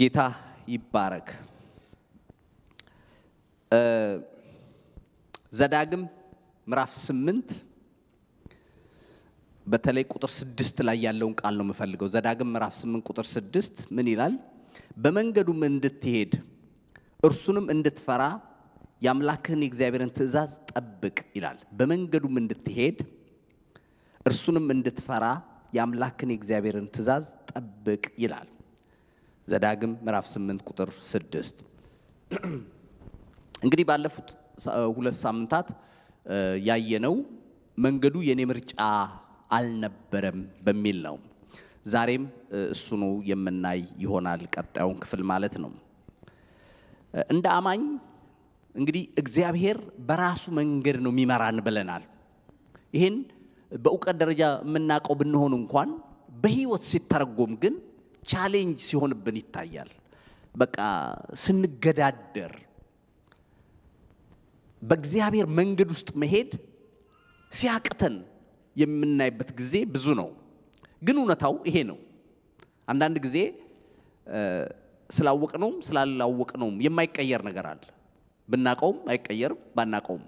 ጌታ ይባረክ። ዘዳግም ምዕራፍ ስምንት በተለይ ቁጥር ስድስት ላይ ያለውን ቃል ነው የምፈልገው። ዘዳግም ምዕራፍ ስምንት ቁጥር ስድስት ምን ይላል? በመንገዱም እንድትሄድ እርሱንም እንድትፈራ የአምላክህን የእግዚአብሔርን ትእዛዝ ጠብቅ ይላል። በመንገዱም እንድትሄድ እርሱንም እንድትፈራ የአምላክን የእግዚአብሔርን ትእዛዝ ጠብቅ ይላል። ዘዳግም ምዕራፍ 8 ቁጥር 6 እንግዲህ ባለፉት ሁለት ሳምንታት ያየነው መንገዱ የኔ ምርጫ አልነበረም በሚል ነው። ዛሬም እሱኑ የምናይ ይሆናል፣ ቀጣዩን ክፍል ማለት ነው። እንደ አማኝ እንግዲህ እግዚአብሔር በራሱ መንገድ ነው የሚመራን ብለናል። ይህን በእውቀት ደረጃ የምናውቀው ብንሆን እንኳን በህይወት ሲተረጎም ግን ቻሌንጅ ሲሆንብን ይታያል። በቃ ስንገዳደር በእግዚአብሔር መንገድ ውስጥ መሄድ ሲያቅተን የምናይበት ጊዜ ብዙ ነው። ግን እውነታው ይሄ ነው። አንዳንድ ጊዜ ስላወቅነውም ስላላወቅነውም የማይቀየር ነገር አለ። ብናቀውም አይቀየርም፣ ባናቀውም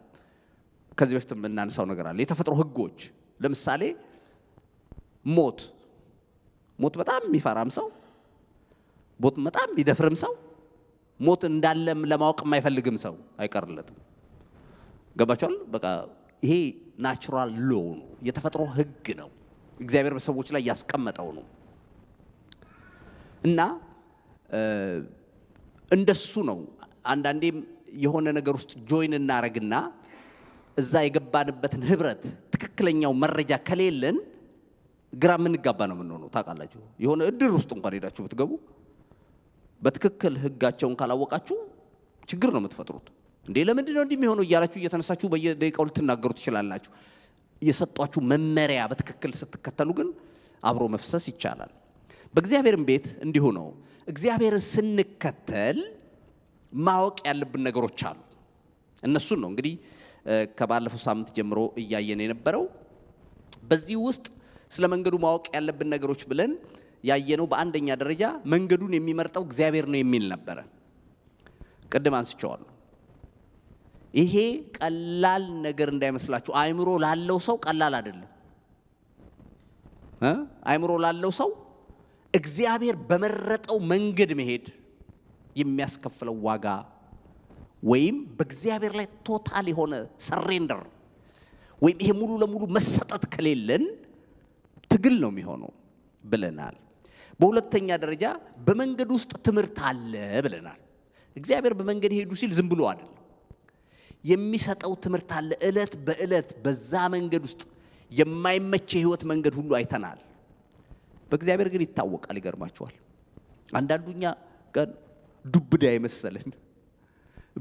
ከዚህ በፊት የምናነሳው ነገር አለ። የተፈጥሮ ህጎች ለምሳሌ ሞት ሞት በጣም የሚፈራም ሰው፣ ሞት በጣም የሚደፍርም ሰው፣ ሞት እንዳለም ለማወቅ የማይፈልግም ሰው አይቀርለትም። ገባችኋል? በቃ ይሄ ናቹራል ሎ ነው፣ የተፈጥሮ ህግ ነው። እግዚአብሔር በሰዎች ላይ ያስቀመጠው ነው እና እንደሱ ነው። አንዳንዴም የሆነ ነገር ውስጥ ጆይን እናረግና እዛ የገባንበትን ህብረት ትክክለኛው መረጃ ከሌለን ግራ የምንጋባ ነው የምንሆነው። ታውቃላችሁ፣ የሆነ እድር ውስጥ እንኳን ሄዳችሁ ብትገቡ በትክክል ህጋቸውን ካላወቃችሁ ችግር ነው የምትፈጥሩት። እንዴ ለምንድን ነው እንዲህ የሚሆነው እያላችሁ እየተነሳችሁ በየደቂቃው ልትናገሩ ትችላላችሁ። የሰጧችሁ መመሪያ በትክክል ስትከተሉ ግን አብሮ መፍሰስ ይቻላል። በእግዚአብሔርም ቤት እንዲሁ ነው። እግዚአብሔርን ስንከተል ማወቅ ያለብን ነገሮች አሉ። እነሱን ነው እንግዲህ ከባለፈው ሳምንት ጀምሮ እያየን የነበረው። በዚህ ውስጥ ስለ መንገዱ ማወቅ ያለብን ነገሮች ብለን ያየነው በአንደኛ ደረጃ መንገዱን የሚመርጠው እግዚአብሔር ነው የሚል ነበረ። ቅድም አንስቸዋሉ። ይሄ ቀላል ነገር እንዳይመስላችሁ። አእምሮ ላለው ሰው ቀላል አይደለም። አእምሮ ላለው ሰው እግዚአብሔር በመረጠው መንገድ መሄድ የሚያስከፍለው ዋጋ ወይም በእግዚአብሔር ላይ ቶታል የሆነ ሰሬንደር ወይም ይሄ ሙሉ ለሙሉ መሰጠት ከሌለን ትግል ነው የሚሆነው ብለናል። በሁለተኛ ደረጃ በመንገድ ውስጥ ትምህርት አለ ብለናል። እግዚአብሔር በመንገድ ሄዱ ሲል ዝም ብሎ አይደለም። የሚሰጠው ትምህርት አለ። እለት በእለት በዛ መንገድ ውስጥ የማይመች የህይወት መንገድ ሁሉ አይተናል። በእግዚአብሔር ግን ይታወቃል። ይገርማቸዋል። አንዳንዱ እኛ ጋር ዱብዳ የመሰለን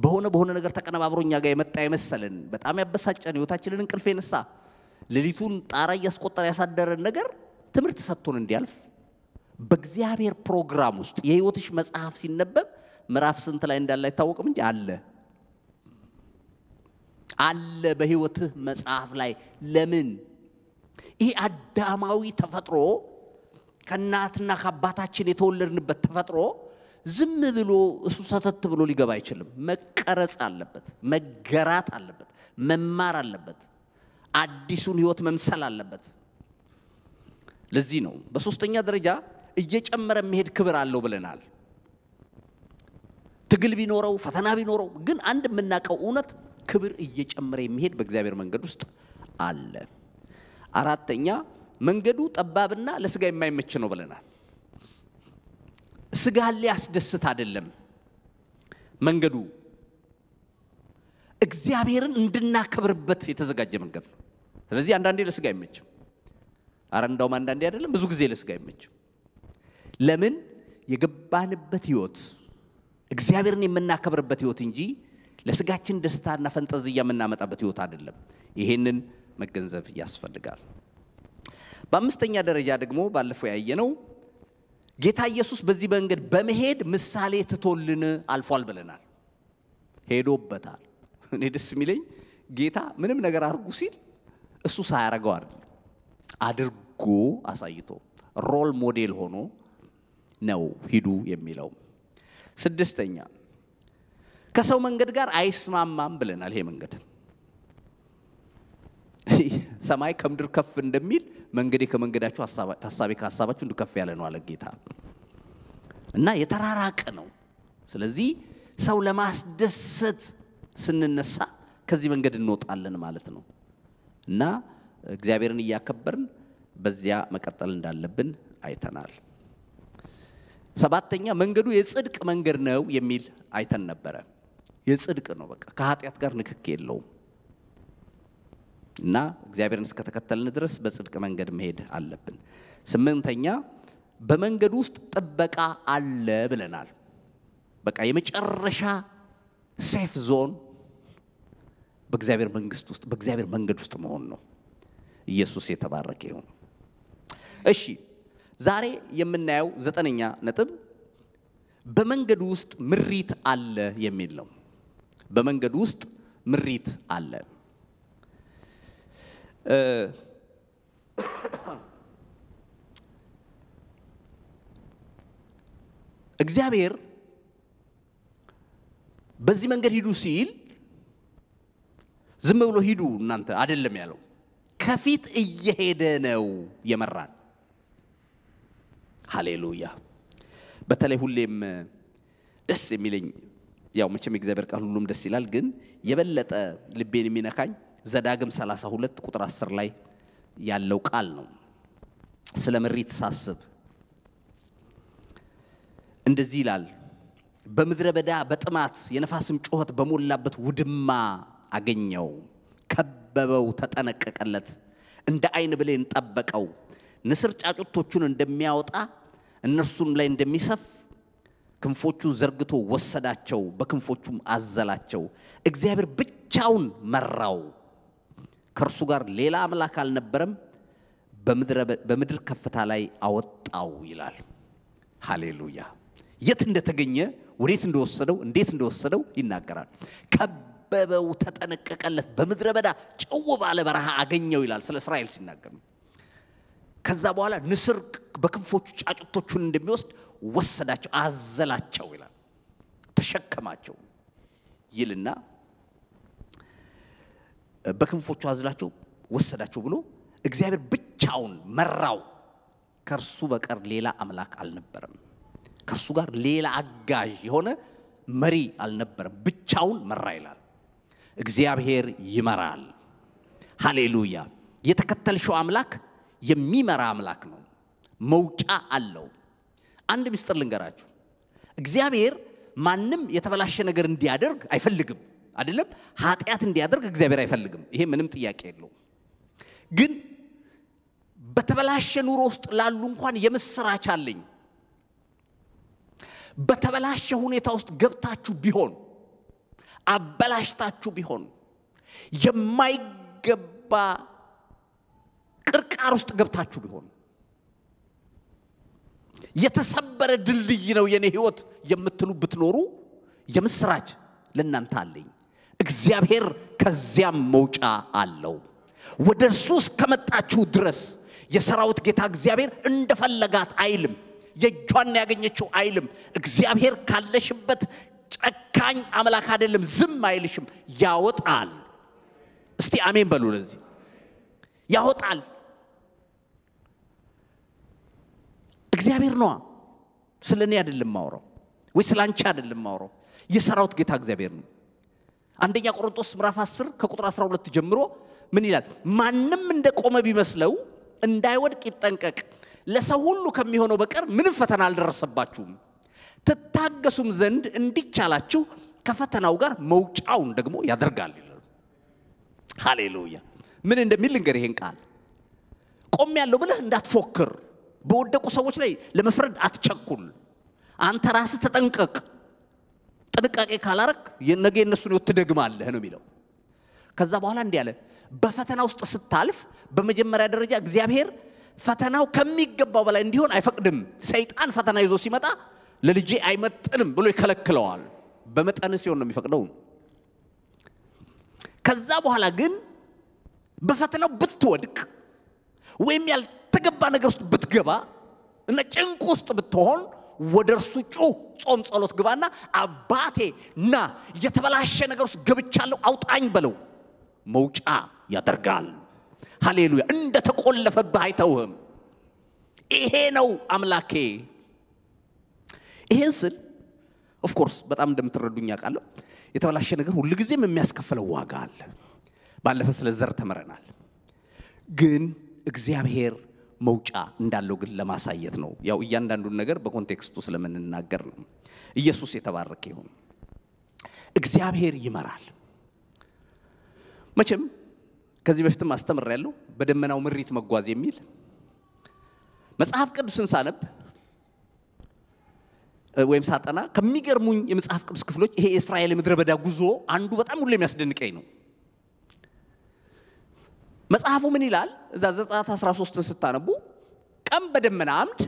በሆነ በሆነ ነገር ተቀነባብሮ እኛ ጋር የመጣ የመሰለን በጣም ያበሳጨን ህይወታችንን እንቅልፍ የነሳ ሌሊቱን ጣራ እያስቆጠረ ያሳደረን ነገር ትምህርት ሰጥቶን እንዲያልፍ በእግዚአብሔር ፕሮግራም ውስጥ የህይወትሽ መጽሐፍ ሲነበብ ምዕራፍ ስንት ላይ እንዳለ አይታወቅም እንጂ አለ አለ በህይወትህ መጽሐፍ ላይ ለምን ይህ አዳማዊ ተፈጥሮ ከእናትና ከአባታችን የተወለድንበት ተፈጥሮ ዝም ብሎ እሱ ሰተት ብሎ ሊገባ አይችልም መቀረጽ አለበት መገራት አለበት መማር አለበት አዲሱን ህይወት መምሰል አለበት። ለዚህ ነው በሶስተኛ ደረጃ እየጨመረ መሄድ ክብር አለው ብለናል። ትግል ቢኖረው ፈተና ቢኖረው ግን አንድ የምናውቀው እውነት ክብር እየጨመረ የሚሄድ በእግዚአብሔር መንገድ ውስጥ አለ። አራተኛ መንገዱ ጠባብና ለስጋ የማይመች ነው ብለናል። ስጋ ሊያስደስት አይደለም መንገዱ፣ እግዚአብሔርን እንድናከብርበት የተዘጋጀ መንገድ ነው። ስለዚህ አንዳንዴ ለስጋ አይመችም። አረ እንዳውም አንዳንዴ አይደለም ብዙ ጊዜ ለስጋ አይመችም። ለምን የገባንበት ህይወት እግዚአብሔርን የምናከብርበት ህይወት እንጂ ለስጋችን ደስታና ፈንጠዝያ የምናመጣበት ህይወት አይደለም። ይሄንን መገንዘብ ያስፈልጋል። በአምስተኛ ደረጃ ደግሞ ባለፈው ያየነው ጌታ ኢየሱስ በዚህ መንገድ በመሄድ ምሳሌ ትቶልን አልፏል ብለናል። ሄዶበታል። እኔ ደስ የሚለኝ ጌታ ምንም ነገር አድርጉ ሲል እሱ ሳያረገው አይደለም አድርጎ አሳይቶ ሮል ሞዴል ሆኖ ነው ሂዱ የሚለው። ስድስተኛ ከሰው መንገድ ጋር አይስማማም ብለናል። ይሄ መንገድ ሰማይ ከምድር ከፍ እንደሚል መንገዴ ከመንገዳችሁ ሀሳቤ ከሀሳባችሁ እንዱ ከፍ ያለ ነው አለ ጌታ እና የተራራቀ ነው። ስለዚህ ሰው ለማስደሰት ስንነሳ ከዚህ መንገድ እንወጣለን ማለት ነው። እና እግዚአብሔርን እያከበርን በዚያ መቀጠል እንዳለብን አይተናል። ሰባተኛ መንገዱ የጽድቅ መንገድ ነው የሚል አይተን ነበረ። የጽድቅ ነው፣ በቃ ከኃጢአት ጋር ንክክ የለውም እና እግዚአብሔርን እስከተከተልን ድረስ በጽድቅ መንገድ መሄድ አለብን። ስምንተኛ በመንገዱ ውስጥ ጥበቃ አለ ብለናል። በቃ የመጨረሻ ሴፍ ዞን በእግዚአብሔር መንግስት ውስጥ በእግዚአብሔር መንገድ ውስጥ መሆን ነው። ኢየሱስ የተባረከ ይሁን። እሺ ዛሬ የምናየው ዘጠነኛ ነጥብ በመንገድ ውስጥ ምሪት አለ የሚል ነው። በመንገዱ ውስጥ ምሪት አለ። እግዚአብሔር በዚህ መንገድ ሂዱ ሲል ዝም ብሎ ሂዱ እናንተ አይደለም ያለው። ከፊት እየሄደ ነው የመራን። ሃሌሉያ። በተለይ ሁሌም ደስ የሚለኝ ያው መቼም እግዚአብሔር ቃል ሁሉም ደስ ይላል፣ ግን የበለጠ ልቤን የሚነካኝ ዘዳግም 32 ቁጥር 10 ላይ ያለው ቃል ነው። ስለ ምሪት ሳስብ እንደዚህ ይላል፣ በምድረ በዳ በጥማት የነፋስም ጩኸት በሞላበት ውድማ አገኘው። ከበበው፣ ተጠነቀቀለት፣ እንደ አይን ብሌን ጠበቀው። ንስር ጫጩቶቹን እንደሚያወጣ እነርሱም ላይ እንደሚሰፍ ክንፎቹን ዘርግቶ ወሰዳቸው፣ በክንፎቹም አዘላቸው። እግዚአብሔር ብቻውን መራው። ከእርሱ ጋር ሌላ አምላክ አልነበረም። በምድር ከፍታ ላይ አወጣው ይላል። ሃሌሉያ! የት እንደተገኘ፣ ወዴት እንደወሰደው፣ እንዴት እንደወሰደው ይናገራል። አበበው፣ ተጠነቀቀለት፣ በምድረ በዳ ጭው ባለ በረሃ አገኘው ይላል። ስለ እስራኤል ሲናገር ነው። ከዛ በኋላ ንስር በክንፎቹ ጫጩቶቹን እንደሚወስድ ወሰዳቸው፣ አዘላቸው ይላል። ተሸከማቸው ይልና በክንፎቹ አዝላቸው ወሰዳቸው ብሎ እግዚአብሔር ብቻውን መራው። ከእርሱ በቀር ሌላ አምላክ አልነበረም። ከእርሱ ጋር ሌላ አጋዥ የሆነ መሪ አልነበረም። ብቻውን መራ ይላል። እግዚአብሔር ይመራል። ሃሌሉያ! የተከተልሽው አምላክ የሚመራ አምላክ ነው። መውጫ አለው። አንድ ምስጢር ልንገራችሁ። እግዚአብሔር ማንም የተበላሸ ነገር እንዲያደርግ አይፈልግም። አይደለም ኃጢአት እንዲያደርግ እግዚአብሔር አይፈልግም። ይሄ ምንም ጥያቄ የለው። ግን በተበላሸ ኑሮ ውስጥ ላሉ እንኳን የምስራች አለኝ። በተበላሸ ሁኔታ ውስጥ ገብታችሁ ቢሆን አበላሽታችሁ ቢሆን የማይገባ ቅርቃር ውስጥ ገብታችሁ ቢሆን የተሰበረ ድልድይ ነው የኔ ህይወት የምትሉ ብትኖሩ የምስራች ለእናንተ አለኝ። እግዚአብሔር ከዚያም መውጫ አለው። ወደ እርሱ እስከመጣችሁ ድረስ የሰራዊት ጌታ እግዚአብሔር እንደፈለጋት አይልም። የእጇን ያገኘችው አይልም። እግዚአብሔር ካለሽበት ጨካኝ አምላክ አይደለም፣ ዝም አይልሽም፣ ያወጣል። እስቲ አሜን በሉ። ለዚህ ያወጣል እግዚአብሔር ነዋ። ስለ እኔ አይደለም ማውረው ወይ ስለ አንቺ አይደለም ማውረው። የሰራውት ጌታ እግዚአብሔር ነው። አንደኛ ቆሮንቶስ ምዕራፍ 10 ከቁጥር 12 ጀምሮ ምን ይላል? ማንም እንደ ቆመ ቢመስለው እንዳይወድቅ ይጠንቀቅ። ለሰው ሁሉ ከሚሆነው በቀር ምንም ፈተና አልደረሰባችሁም። ትታገሱም ዘንድ እንዲቻላችሁ ከፈተናው ጋር መውጫውን ደግሞ ያደርጋል ይላል። ሃሌሉያ! ምን እንደሚል ልንገር። ይሄን ቃል ቆም ያለው ብለህ እንዳትፎክር፣ በወደቁ ሰዎች ላይ ለመፍረድ አትቸኩል። አንተ ራስህ ተጠንቀቅ። ጥንቃቄ ካላረክ ነገ የነሱን ትደግማለህ ነው የሚለው። ከዛ በኋላ እንዲህ አለ፣ በፈተና ውስጥ ስታልፍ በመጀመሪያ ደረጃ እግዚአብሔር ፈተናው ከሚገባው በላይ እንዲሆን አይፈቅድም። ሰይጣን ፈተና ይዞ ሲመጣ ለልጄ አይመጥንም ብሎ ይከለክለዋል። በመጠን ሲሆን ነው የሚፈቅደው። ከዛ በኋላ ግን በፈተናው ብትወድቅ ወይም ያልተገባ ነገር ውስጥ ብትገባ እና ጭንቅ ውስጥ ብትሆን ወደ እርሱ ጩህ፣ ጾም፣ ጸሎት ግባና አባቴ ና የተበላሸ ነገር ውስጥ ገብቻለሁ አውጣኝ በለው። መውጫ ያደርጋል። ሃሌሉያ! እንደ ተቆለፈብህ አይተውህም። ይሄ ነው አምላኬ ይሄን ስል ኦፍኮርስ በጣም እንደምትረዱኝ አውቃለሁ። የተበላሸ ነገር ሁልጊዜም የሚያስከፍለው ዋጋ አለ። ባለፈ ስለ ዘር ተምረናል። ግን እግዚአብሔር መውጫ እንዳለው ግን ለማሳየት ነው። ያው እያንዳንዱን ነገር በኮንቴክስቱ ስለምንናገር ነው። ኢየሱስ የተባረከ ይሁን። እግዚአብሔር ይመራል። መቼም ከዚህ በፊትም አስተምር ያለው በደመናው ምሪት መጓዝ የሚል መጽሐፍ ቅዱስን ሳነብ ወይም ሳጠና ከሚገርሙኝ የመጽሐፍ ቅዱስ ክፍሎች ይሄ የእስራኤል ምድረ በዳ ጉዞ አንዱ በጣም ሁሉ የሚያስደንቀኝ ነው። መጽሐፉ ምን ይላል? እዛ ዘጸአት 13 ስታነቡ ቀን በደመና አምድ፣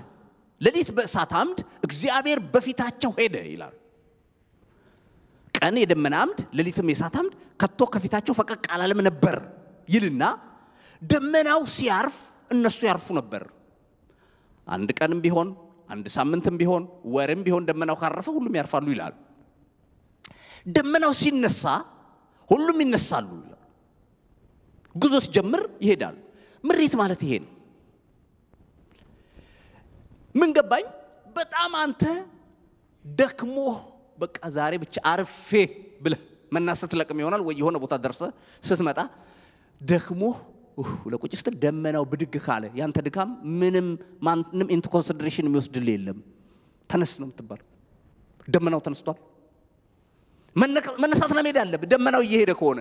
ሌሊት በእሳት አምድ እግዚአብሔር በፊታቸው ሄደ ይላል። ቀን የደመና አምድ፣ ሌሊትም የእሳት አምድ ከቶ ከፊታቸው ፈቀቅ አላለም ነበር ይልና ደመናው ሲያርፍ እነሱ ያርፉ ነበር። አንድ ቀንም ቢሆን አንድ ሳምንትም ቢሆን ወርም ቢሆን ደመናው ካረፈ ሁሉም ያርፋሉ ይላል። ደመናው ሲነሳ ሁሉም ይነሳሉ። ጉዞ ሲጀምር ይሄዳሉ። ምሬት ማለት ይሄ ነው። ምን ገባኝ? በጣም አንተ ደክሞ በቃ ዛሬ ብቻ አርፌ ብለህ መናሰት ለቅም ይሆናል ወይ የሆነ ቦታ ደርሰ ስትመጣ ደክሞህ ለቁጭ ስትል ደመናው ብድግ ካለ ያንተ ድካም ምንም ማንም ኢንቱ ኮንሲደሬሽን የሚወስድል የለም። ተነስ ነው የምትባለው። ደመናው ተነስቷል። መነሳትና መሄድ አለብህ። ደመናው እየሄደ ከሆነ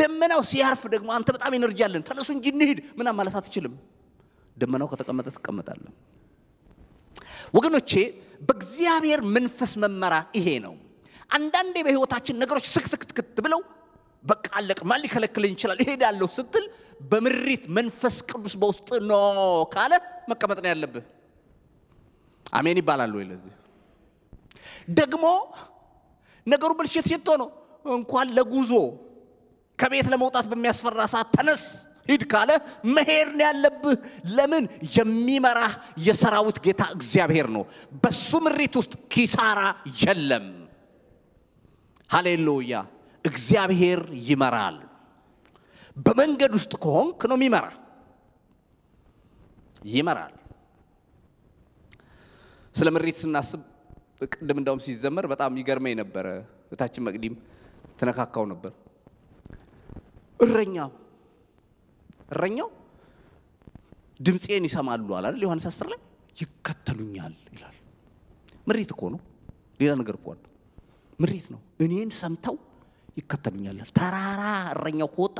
ደመናው ሲያርፍ ደግሞ አንተ በጣም ኤነርጂ አለን ተነሱ እንጂ እንሂድ ምናም ማለት አትችልም። ደመናው ከተቀመጠ ትቀመጣለን። ወገኖቼ በእግዚአብሔር መንፈስ መመራት ይሄ ነው። አንዳንዴ በህይወታችን ነገሮች ስክትክትክት ብለው በቃ አለቅ ማን ሊከለክለኝ ይችላል? እሄዳለሁ ስትል በምሪት መንፈስ ቅዱስ በውስጥ ኖ ካለ መቀመጥ ነው ያለብህ። አሜን ይባላል ወይ? ለዚህ ደግሞ ነገሩ ብልሽት ሽቶ ነው። እንኳን ለጉዞ ከቤት ለመውጣት በሚያስፈራ ሰዓት ተነስ ሂድ ካለ መሄድ ነው ያለብህ። ለምን? የሚመራህ የሰራዊት ጌታ እግዚአብሔር ነው። በሱ ምሪት ውስጥ ኪሳራ የለም። ሃሌሉያ እግዚአብሔር ይመራል። በመንገድ ውስጥ ከሆንክ ነው የሚመራ ይመራል። ስለ ምሬት ስናስብ ቅድም እንዳውም ሲዘመር በጣም ይገርመኝ ነበረ። እታችን መቅዲም ተነካካው ነበር። እረኛው እረኛው ድምፄን ይሰማሉ አላል ዮሐንስ አስር ላይ ይከተሉኛል ይላል። ምሬት እኮ ነው፣ ሌላ ነገር እኮ ምሬት ነው። እኔን ሰምተው ይከተሉኛል። ተራራ እረኛው ከወጣ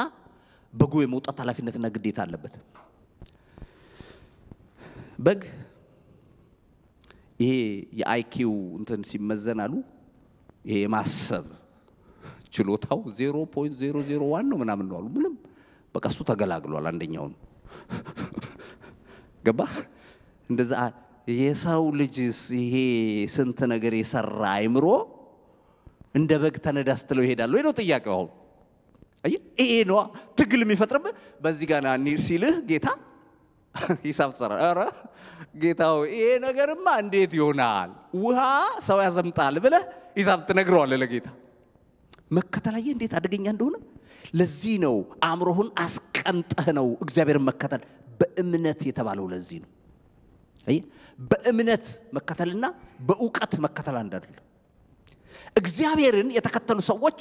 በጉ የመውጣት ኃላፊነትና ግዴታ አለበት። በግ ይሄ የአይኪው እንትን ሲመዘን አሉ ይሄ የማሰብ ችሎታው ዜሮ ፖይንት ዜሮ ዜሮ ዋን ነው ምናምን ነው አሉ። ምንም በቃ እሱ ተገላግሏል። አንደኛውን ገባ እንደዛ የሰው ልጅስ ይሄ ስንት ነገር የሰራ አይምሮ እንደ በግ ተነዳስትለው ይሄዳሉ ወይ ነው ጥያቄው። አሁን ይሄ ነዋ ትግል የሚፈጥርብህ። በዚህ ጋር ሲልህ ጌታ ሂሳብ ትሰራ። ኧረ ጌታው ይሄ ነገርማ እንዴት ይሆናል? ውሃ ሰው ያዘምጣል ብለህ ሂሳብ ትነግረዋለህ ለጌታ። መከተላየ እንዴት አደገኛ እንደሆነ ለዚህ ነው አእምሮህን አስቀምጠህ ነው እግዚአብሔርን መከተል በእምነት የተባለው ለዚህ ነው። በእምነት መከተልና በእውቀት መከተል አንድ እግዚአብሔርን የተከተሉ ሰዎች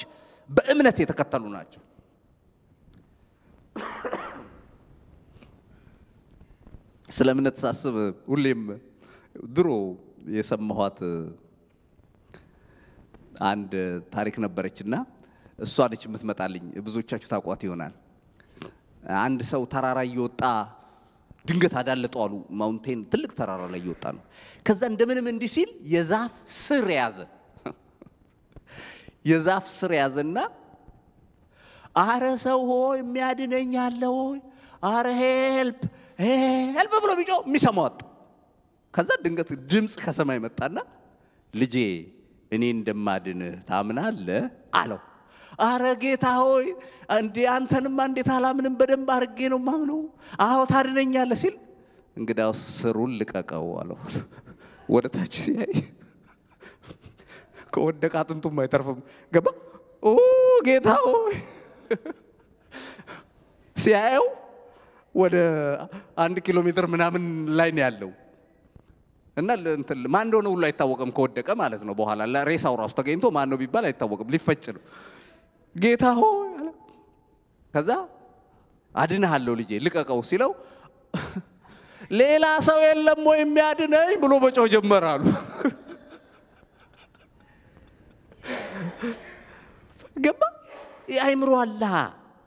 በእምነት የተከተሉ ናቸው። ስለ እምነት ሳስብ ሁሌም ድሮ የሰማኋት አንድ ታሪክ ነበረችና እሷ ነች የምትመጣልኝ። ብዙዎቻችሁ ታቋት ይሆናል። አንድ ሰው ተራራ እየወጣ ድንገት አዳለጠ አሉ። ማውንቴን ትልቅ ተራራ ላይ እየወጣ ነው። ከዛ እንደምንም እንዲህ ሲል የዛፍ ስር የያዘ የዛፍ ስር ያዘና አረ ሰው ሆይ የሚያድነኝ አለ ሆይ፣ አረ ሄልፕ ሄልፕ ብሎ ቢጮ የሚሰማው ከዛ ድንገት ድምፅ ከሰማይ መጣና ልጄ እኔ እንደማድንህ ታምናለህ አለው። አረ ጌታ ሆይ እንዲ አንተንማ እንዴት አላምንም፣ በደንብ አርጌ ነው ማምነው። አዎ ታድነኛለህ ሲል እንግዳው ስሩን ልቀቀው አለው። ወደ ታች ሲያይ ከወደቀ አጥንቱም አይተርፍም። ገባ ጌታ ሲያየው ወደ አንድ ኪሎ ሜትር ምናምን ላይ ነው ያለው እና ማን እንደሆነ ሁሉ አይታወቅም። ከወደቀ ማለት ነው። በኋላ ሬሳው ራሱ ተገኝቶ ማን ነው ቢባል አይታወቅም። ሊፈጭ ነው። ጌታ ሆ ከዛ አድንሃለሁ ልጄ ልቀቀው ሲለው ሌላ ሰው የለም ወይ የሚያድነኝ ብሎ ጀመር አሉ። ገባ የአይምሮ አላ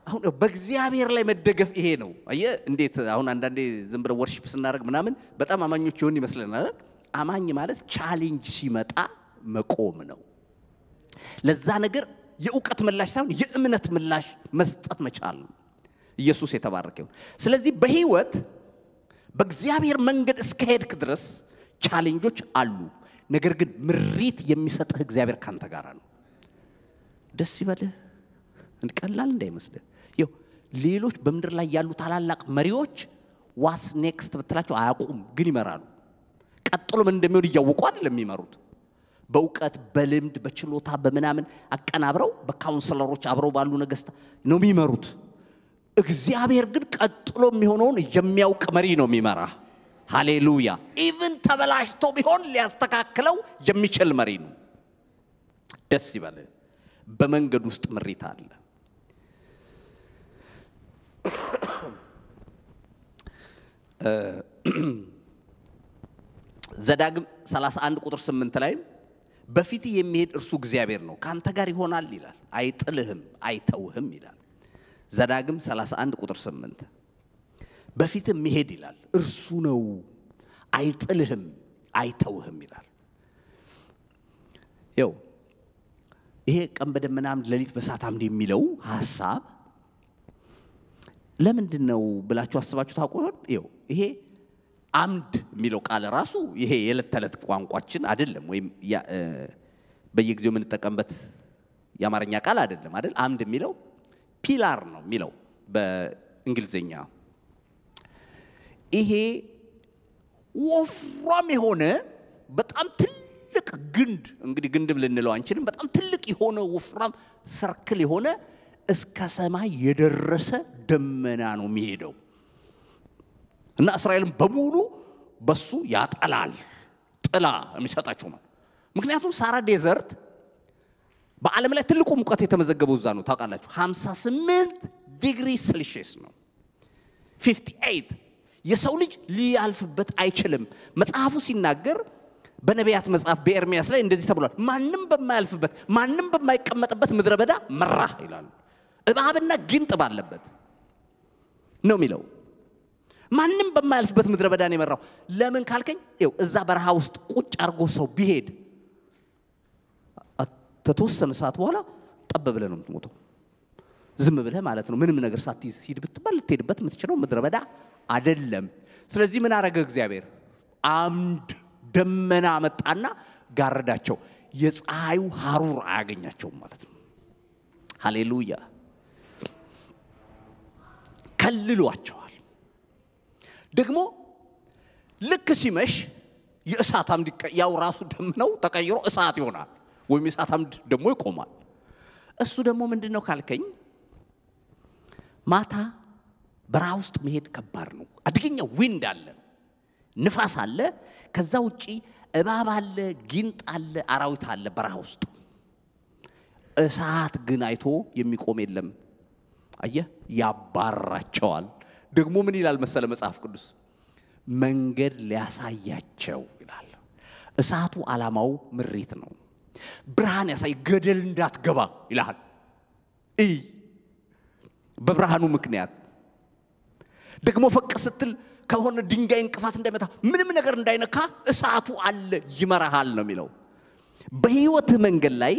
አሁን በእግዚአብሔር ላይ መደገፍ ይሄ ነው። አየ እንዴት አሁን አንዳንዴ ዝም ብለ ወርሺፕ ስናደርግ ምናምን በጣም አማኞች ይሆን ይመስለናል። አማኝ ማለት ቻሌንጅ ሲመጣ መቆም ነው። ለዛ ነገር የእውቀት ምላሽ ሳይሆን የእምነት ምላሽ መስጠት መቻል ነው። ኢየሱስ የተባረከ ስለዚህ በህይወት በእግዚአብሔር መንገድ እስከሄድክ ድረስ ቻሌንጆች አሉ። ነገር ግን ምሪት የሚሰጥህ እግዚአብሔር ካንተ ጋር ነው። ደስ ይበልህ። ቀላል እንዳይመስልህ። ሌሎች በምድር ላይ ያሉ ታላላቅ መሪዎች ዋስ ኔክስት ብትላቸው አያውቁም፣ ግን ይመራሉ። ቀጥሎ ምን እንደሚሆን እያወቁ አይደለም የሚመሩት። በእውቀት በልምድ በችሎታ በምናምን አቀናብረው በካውንስለሮች አብረው ባሉ ነገስታ ነው የሚመሩት። እግዚአብሔር ግን ቀጥሎ የሚሆነውን የሚያውቅ መሪ ነው የሚመራ። ሃሌሉያ! ኢቭን ተበላሽቶ ቢሆን ሊያስተካክለው የሚችል መሪ ነው። ደስ ይበልህ። በመንገድ ውስጥ ምሪት አለ። ዘዳግም 31 ቁጥር 8 ላይ በፊት የሚሄድ እርሱ እግዚአብሔር ነው፣ ከአንተ ጋር ይሆናል ይላል፣ አይጥልህም፣ አይተውህም ይላል። ዘዳግም 31 ቁጥር 8 በፊት የሚሄድ ይላል፣ እርሱ ነው፣ አይጥልህም፣ አይተውህም ይላል። ይው ይሄ ቀን በደመና አምድ ሌሊት በሳት አምድ የሚለው ሀሳብ ለምንድን ነው ብላችሁ አስባችሁ ታውቁ ይሆን? ይሄ አምድ የሚለው ቃል ራሱ ይሄ የዕለት ተዕለት ቋንቋችን አይደለም፣ ወይም በየጊዜው የምንጠቀምበት የአማርኛ ቃል አይደለም አይደል? አምድ የሚለው ፒላር ነው የሚለው በእንግሊዝኛ። ይሄ ወፍራም የሆነ በጣም ትል ትልቅ ግንድ እንግዲህ ግንድም ልንለው አንችልም። በጣም ትልቅ የሆነ ወፍራም ሰርክል የሆነ እስከ ሰማይ የደረሰ ደመና ነው የሚሄደው እና እስራኤልን በሙሉ በሱ ያጠላል። ጥላ የሚሰጣቸው ማለት ምክንያቱም ሳራ ዴዘርት በዓለም ላይ ትልቁ ሙቀት የተመዘገበው እዛ ነው ታውቃላችሁ። 58 ዲግሪ ሴልሺየስ ነው 58 የሰው ልጅ ሊያልፍበት አይችልም። መጽሐፉ ሲናገር በነቢያት መጽሐፍ በኤርሚያስ ላይ እንደዚህ ተብሏል። ማንም በማያልፍበት ማንም በማይቀመጥበት ምድረ በዳ መራህ ይላል። እባብና ጊንጥ ባለበት ነው የሚለው። ማንም በማያልፍበት ምድረ በዳ ነው የመራው። ለምን ካልከኝ ው እዛ በረሃ ውስጥ ቁጭ አድርጎ ሰው ቢሄድ ተተወሰነ ሰዓት በኋላ ጠብ ብለህ ነው የምትሞተው። ዝም ብለህ ማለት ነው ምንም ነገር ሳትይዝ ሂድ ብትባል ልትሄድበት የምትችለው ምድረ በዳ አደለም። ስለዚህ ምን አረገ እግዚአብሔር? አምድ ደመና መጣና ጋረዳቸው። የፀሐዩ ሀሩር አያገኛቸውም ማለት ነው። ሃሌሉያ! ከልሏቸዋል። ደግሞ ልክ ሲመሽ የእሳት አምድ ያው ራሱ ደምነው ተቀይሮ እሳት ይሆናል፣ ወይም የእሳት አምድ ደግሞ ይቆማል። እሱ ደግሞ ምንድን ነው ካልከኝ፣ ማታ በረሃ ውስጥ መሄድ ከባድ ነው። አደገኛ ዊንድ አለ። ንፋስ አለ። ከዛ ውጪ እባብ አለ፣ ጊንጥ አለ፣ አራዊት አለ በረሃ ውስጥ። እሳት ግን አይቶ የሚቆም የለም። አየህ፣ ያባራቸዋል። ደግሞ ምን ይላል መሰለ መጽሐፍ ቅዱስ መንገድ ሊያሳያቸው ይላል። እሳቱ ዓላማው ምሬት ነው። ብርሃን ያሳይ፣ ገደል እንዳትገባ ይልሃል። እይ፣ በብርሃኑ ምክንያት ደግሞ ፈቅ ስትል ከሆነ ድንጋይ እንቅፋት እንዳይመታ ምንም ነገር እንዳይነካ እሳቱ አለ ይመራሃል ነው የሚለው። በህይወት መንገድ ላይ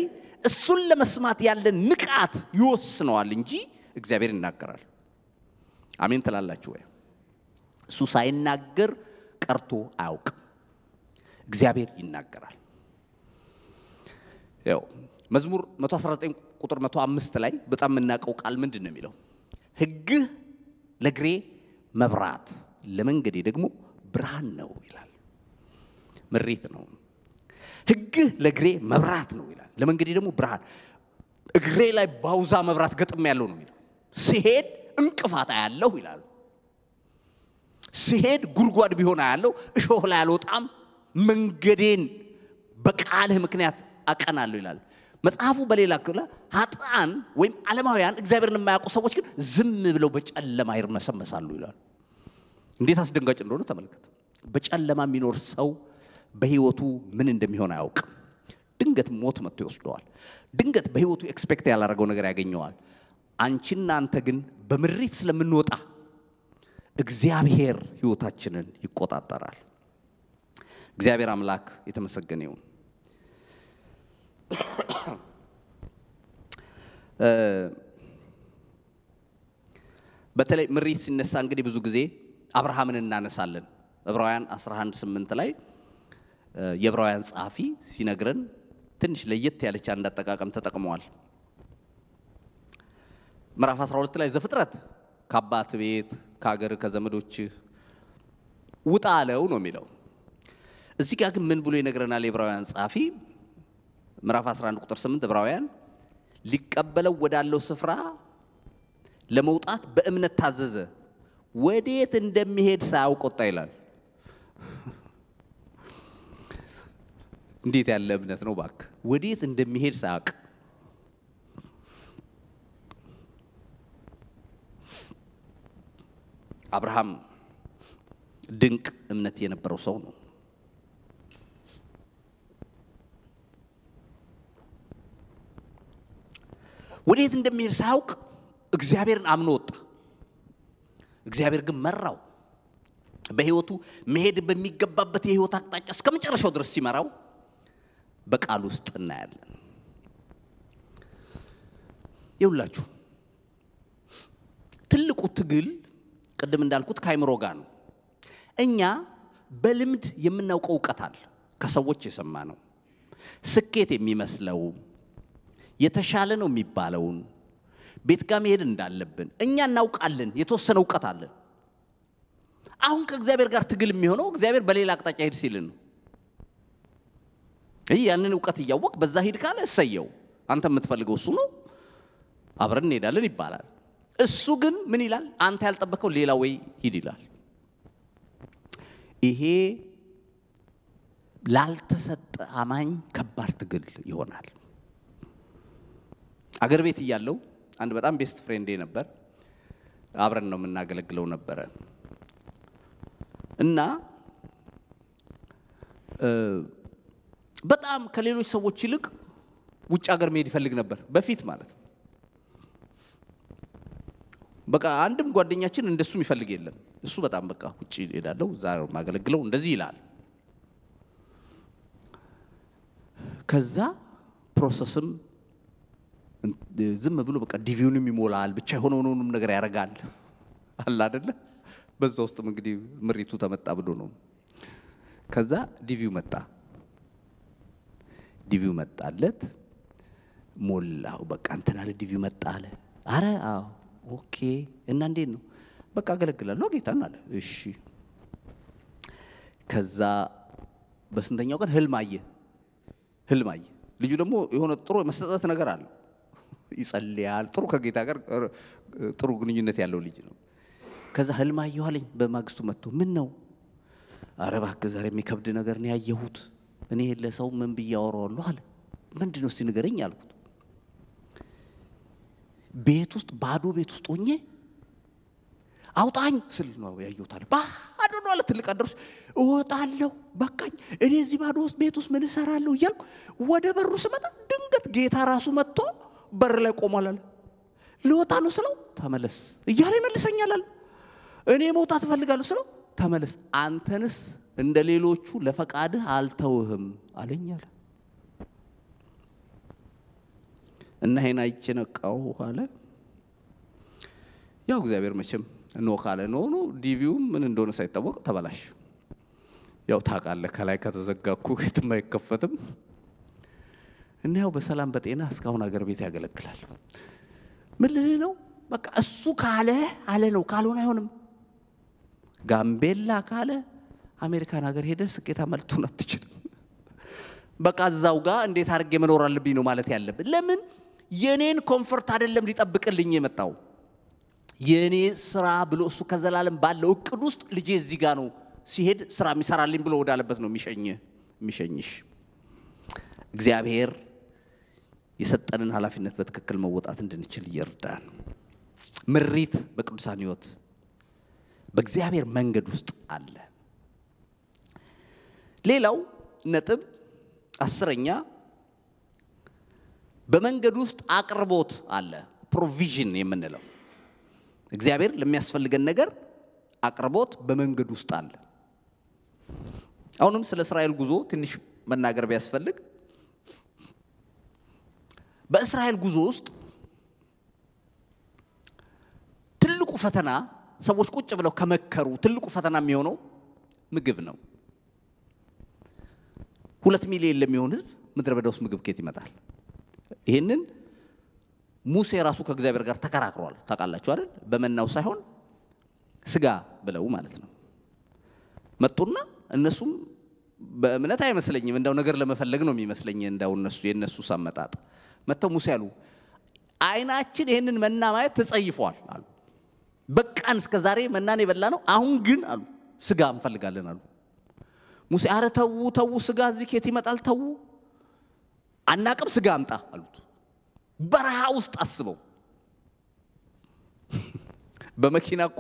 እሱን ለመስማት ያለ ንቃት ይወስነዋል እንጂ እግዚአብሔር ይናገራል። አሜን ትላላችሁ ወይ? እሱ ሳይናገር ቀርቶ አያውቅም። እግዚአብሔር ይናገራል። ያው መዝሙር 119 ቁጥር 105 ላይ በጣም የምናውቀው ቃል ምንድን ነው የሚለው? ህግህ ለግሬ መብራት ለመንገዴ ደግሞ ብርሃን ነው ይላል። ምሪት ነው። ሕግህ ለእግሬ መብራት ነው ይላል። ለመንገዴ ደግሞ ብርሃን። እግሬ ላይ ባውዛ መብራት ገጥም ያለው ነው የሚለው። ስሄድ እንቅፋት አያለሁ ይላል። ስሄድ ጉድጓድ ቢሆን አያለሁ፣ እሾህ ላይ አልወጣም። መንገዴን በቃልህ ምክንያት አቀናለሁ ይላል። መጽሐፉ በሌላ ክፍል ኃጥአን ወይም ዓለማውያን እግዚአብሔርን የማያውቁ ሰዎች ግን ዝም ብለው በጨለማ ይርመሰመሳሉ ይላል። እንዴት አስደንጋጭ እንደሆነ ተመልከት። በጨለማ የሚኖር ሰው በህይወቱ ምን እንደሚሆን አያውቅም። ድንገት ሞት መጥቶ ይወስደዋል። ድንገት በህይወቱ ኤክስፔክት ያላደረገው ነገር ያገኘዋል። አንቺና አንተ ግን በምሪት ስለምንወጣ እግዚአብሔር ህይወታችንን ይቆጣጠራል። እግዚአብሔር አምላክ የተመሰገነ ይሁን። በተለይ ምሪት ሲነሳ እንግዲህ ብዙ ጊዜ አብርሃምን እናነሳለን። ዕብራውያን 8 ላይ የዕብራውያን ጸሐፊ ሲነግረን ትንሽ ለየት ያለች አንድ አጠቃቀም ተጠቅመዋል። ምዕራፍ 12 ላይ ዘፍጥረት ከአባት ቤት ከሀገር ከዘመዶች ውጣ አለው ነው የሚለው። እዚህ ጋር ግን ምን ብሎ ይነግረናል? የዕብራውያን ጸሐፊ ምዕራፍ 11 ቁጥር 8 ዕብራውያን ሊቀበለው ወዳለው ስፍራ ለመውጣት በእምነት ታዘዘ ወዴት እንደሚሄድ ሳያውቅ ወጣ ይላል። እንዴት ያለ እምነት ነው ባክ! ወዴት እንደሚሄድ ሳያውቅ አብርሃም ድንቅ እምነት የነበረው ሰው ነው። ወዴት እንደሚሄድ ሳያውቅ እግዚአብሔርን አምኖ ወጣ። እግዚአብሔር ግን መራው። በህይወቱ መሄድ በሚገባበት የህይወት አቅጣጫ እስከ መጨረሻው ድረስ ሲመራው በቃል ውስጥ እናያለን። ይሁላችሁ ትልቁ ትግል ቅድም እንዳልኩት ከአይምሮ ጋር ነው። እኛ በልምድ የምናውቀው እውቀት አለ፣ ከሰዎች የሰማ ነው። ስኬት የሚመስለው የተሻለ ነው የሚባለውን ቤት ጋር መሄድ እንዳለብን እኛ እናውቃለን። የተወሰነ እውቀት አለን። አሁን ከእግዚአብሔር ጋር ትግል የሚሆነው እግዚአብሔር በሌላ አቅጣጫ ሄድ ሲልን ነው። ይህ ያንን እውቀት እያወቅ በዛ ሂድ ካለ እሰየው፣ አንተ የምትፈልገው እሱ ነው፣ አብረን እንሄዳለን ይባላል። እሱ ግን ምን ይላል? አንተ ያልጠበቀው ሌላ ወይ ሂድ ይላል። ይሄ ላልተሰጠ አማኝ ከባድ ትግል ይሆናል። አገር ቤት እያለው አንድ በጣም ቤስት ፍሬንዴ ነበር። አብረን ነው የምናገለግለው ነበረ እና በጣም ከሌሎች ሰዎች ይልቅ ውጭ ሀገር መሄድ ይፈልግ ነበር በፊት ማለት ነው። በቃ አንድም ጓደኛችን እንደሱ የሚፈልግ የለም። እሱ በጣም በቃ ውጭ ሄዳለሁ፣ እዛ የማገለግለው፣ እንደዚህ ይላል። ከዛ ፕሮሰስም ዝም ብሎ በቃ ዲቪውንም ይሞላል፣ ብቻ የሆነውንም ነገር ያደርጋል አለ አደለ? በዛ ውስጥም እንግዲህ ምሪቱ ተመጣ ብሎ ነው። ከዛ ዲቪው መጣ፣ ዲቪው መጣለት፣ ሞላው። በቃ እንትና ለ ዲቪው መጣ አለ። አረ ኦኬ። እና እንዴት ነው? በቃ አገለግላለሁ ጌታን አለ። እሺ። ከዛ በስንተኛው ቀን ህልም አየ፣ ህልም አየ። ልጁ ደግሞ የሆነ ጥሩ የመሰጠት ነገር አለው። ይጸልያል። ጥሩ ከጌታ ጋር ጥሩ ግንኙነት ያለው ልጅ ነው። ከዛ ህልም አየሁ አለኝ። በማግስቱ መጥቶ ምን ነው? አረ እባክህ ዛሬ የሚከብድ ነገር ነው ያየሁት። እኔ ለሰው ምን ብዬ አወራዋለሁ አለ። ምንድን ነው እስቲ ንገረኝ አልኩት። ቤት ውስጥ ባዶ ቤት ውስጥ ሆኜ አውጣኝ ስል ነው ያየሁት አለ። ባዶ ነው አለ። ትልቅ አደርስ እወጣለሁ፣ በቃኝ። እኔ እዚህ ባዶ ውስጥ ቤት ውስጥ ምን እሰራለሁ እያልኩ ወደ በሩ ስመጣ ድንገት ጌታ ራሱ መጥቶ በር ላይ ቆሟል አለ። ልወጣ ነው ስለው ተመለስ እያለ ይመልሰኛል አለ። እኔ መውጣት እፈልጋለሁ ስለው ተመለስ፣ አንተንስ እንደ ሌሎቹ ለፈቃድህ አልተውህም አለኝ አለ። እና ይሄን አይቼ ነቃው አለ። ያው እግዚአብሔር መቼም ኖ ካለ ኖ ኖ ዲቪውም ምን እንደሆነ ሳይታወቅ ተበላሽ። ያው ታቃለ ከላይ ከተዘጋኩ የትም አይከፈትም። እናያው በሰላም በጤና እስካሁን አገር ቤት ያገለግላል። ምን ልልህ ነው? በቃ እሱ ካለ አለ ነው፣ ካልሆነ አይሆንም። ጋምቤላ ካለ አሜሪካን ሀገር ሄደ ስኬታማ መልቱን አትችልም። በቃ እዛው ጋር እንዴት አድርጌ መኖር አለብኝ ነው ማለት ያለብን። ለምን የኔን ኮንፈርት አይደለም ሊጠብቅልኝ የመጣው የኔ ስራ ብሎ እሱ ከዘላለም ባለው እቅድ ውስጥ ልጄ እዚህ ጋር ነው ሲሄድ ስራ የሚሰራልኝ ብሎ ወዳለበት ነው የሚሸኝሽ። እግዚአብሔር የሰጠንን ኃላፊነት በትክክል መወጣት እንድንችል ይርዳን። ምሪት በቅዱሳን ሕይወት በእግዚአብሔር መንገድ ውስጥ አለ። ሌላው ነጥብ አስረኛ በመንገድ ውስጥ አቅርቦት አለ። ፕሮቪዥን የምንለው እግዚአብሔር ለሚያስፈልገን ነገር አቅርቦት በመንገድ ውስጥ አለ። አሁንም ስለ እስራኤል ጉዞ ትንሽ መናገር ቢያስፈልግ በእስራኤል ጉዞ ውስጥ ትልቁ ፈተና ሰዎች ቁጭ ብለው ከመከሩ ትልቁ ፈተና የሚሆነው ምግብ ነው። ሁለት ሚሊዮን ለሚሆን ህዝብ ምድረ በዳ ውስጥ ምግብ ኬት ይመጣል? ይህንን ሙሴ ራሱ ከእግዚአብሔር ጋር ተከራክሯል። ታውቃላችሁ አይደል? በመናው ሳይሆን ስጋ ብለው ማለት ነው። መጡና እነሱም በእምነት አይመስለኝም፣ እንዳው ነገር ለመፈለግ ነው የሚመስለኝ፣ እንዳው እነሱ የእነሱ አመጣጥ መጥተው ሙሴ አሉ አይናችን ይህንን መና ማየት ተጸይፏል አሉ። በቃን፣ እስከ ዛሬ መናን የበላ ነው። አሁን ግን አሉ ስጋ እንፈልጋለን አሉ። ሙሴ አረ ተዉ ተዉ፣ ስጋ እዚህ ኬት ይመጣል? ተዉ አናቅም፣ ስጋ አምጣ አሉት። በረሃ ውስጥ አስበው በመኪና እኮ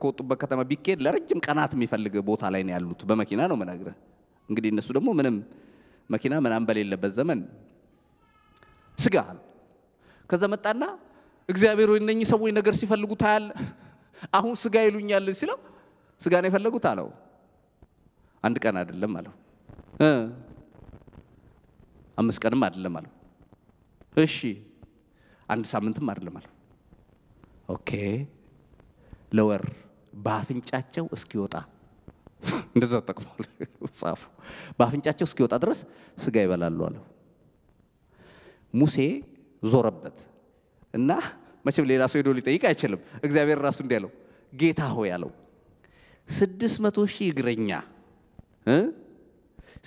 ከወጡበት ከተማ ቢኬድ ለረጅም ቀናት የሚፈልግ ቦታ ላይ ነው ያሉት። በመኪና ነው መናግረ እንግዲህ እነሱ ደግሞ ምንም መኪና ምናምን በሌለበት ዘመን ስጋ ከዛ መጣና እግዚአብሔር ወይ እነኚህ ሰዎች ነገር ሲፈልጉ ታያለ አሁን ስጋ ይሉኛል ሲለው ስጋ ነው የፈለጉት አለው አንድ ቀን አይደለም አለው አምስት ቀንም አይደለም አለው እሺ አንድ ሳምንትም አይደለም አለው ኦኬ ለወር በአፍንጫቸው እስኪወጣ እንደዛ ጠቅሟል መጽሐፉ በአፍንጫቸው እስኪወጣ ድረስ ስጋ ይበላሉ አለው ሙሴ ዞረበት እና መቼም ሌላ ሰው ሄዶ ሊጠይቅ አይችልም። እግዚአብሔር ራሱ እንዲህ ያለው ጌታ ሆይ ያለው ስድስት መቶ ሺህ እግረኛ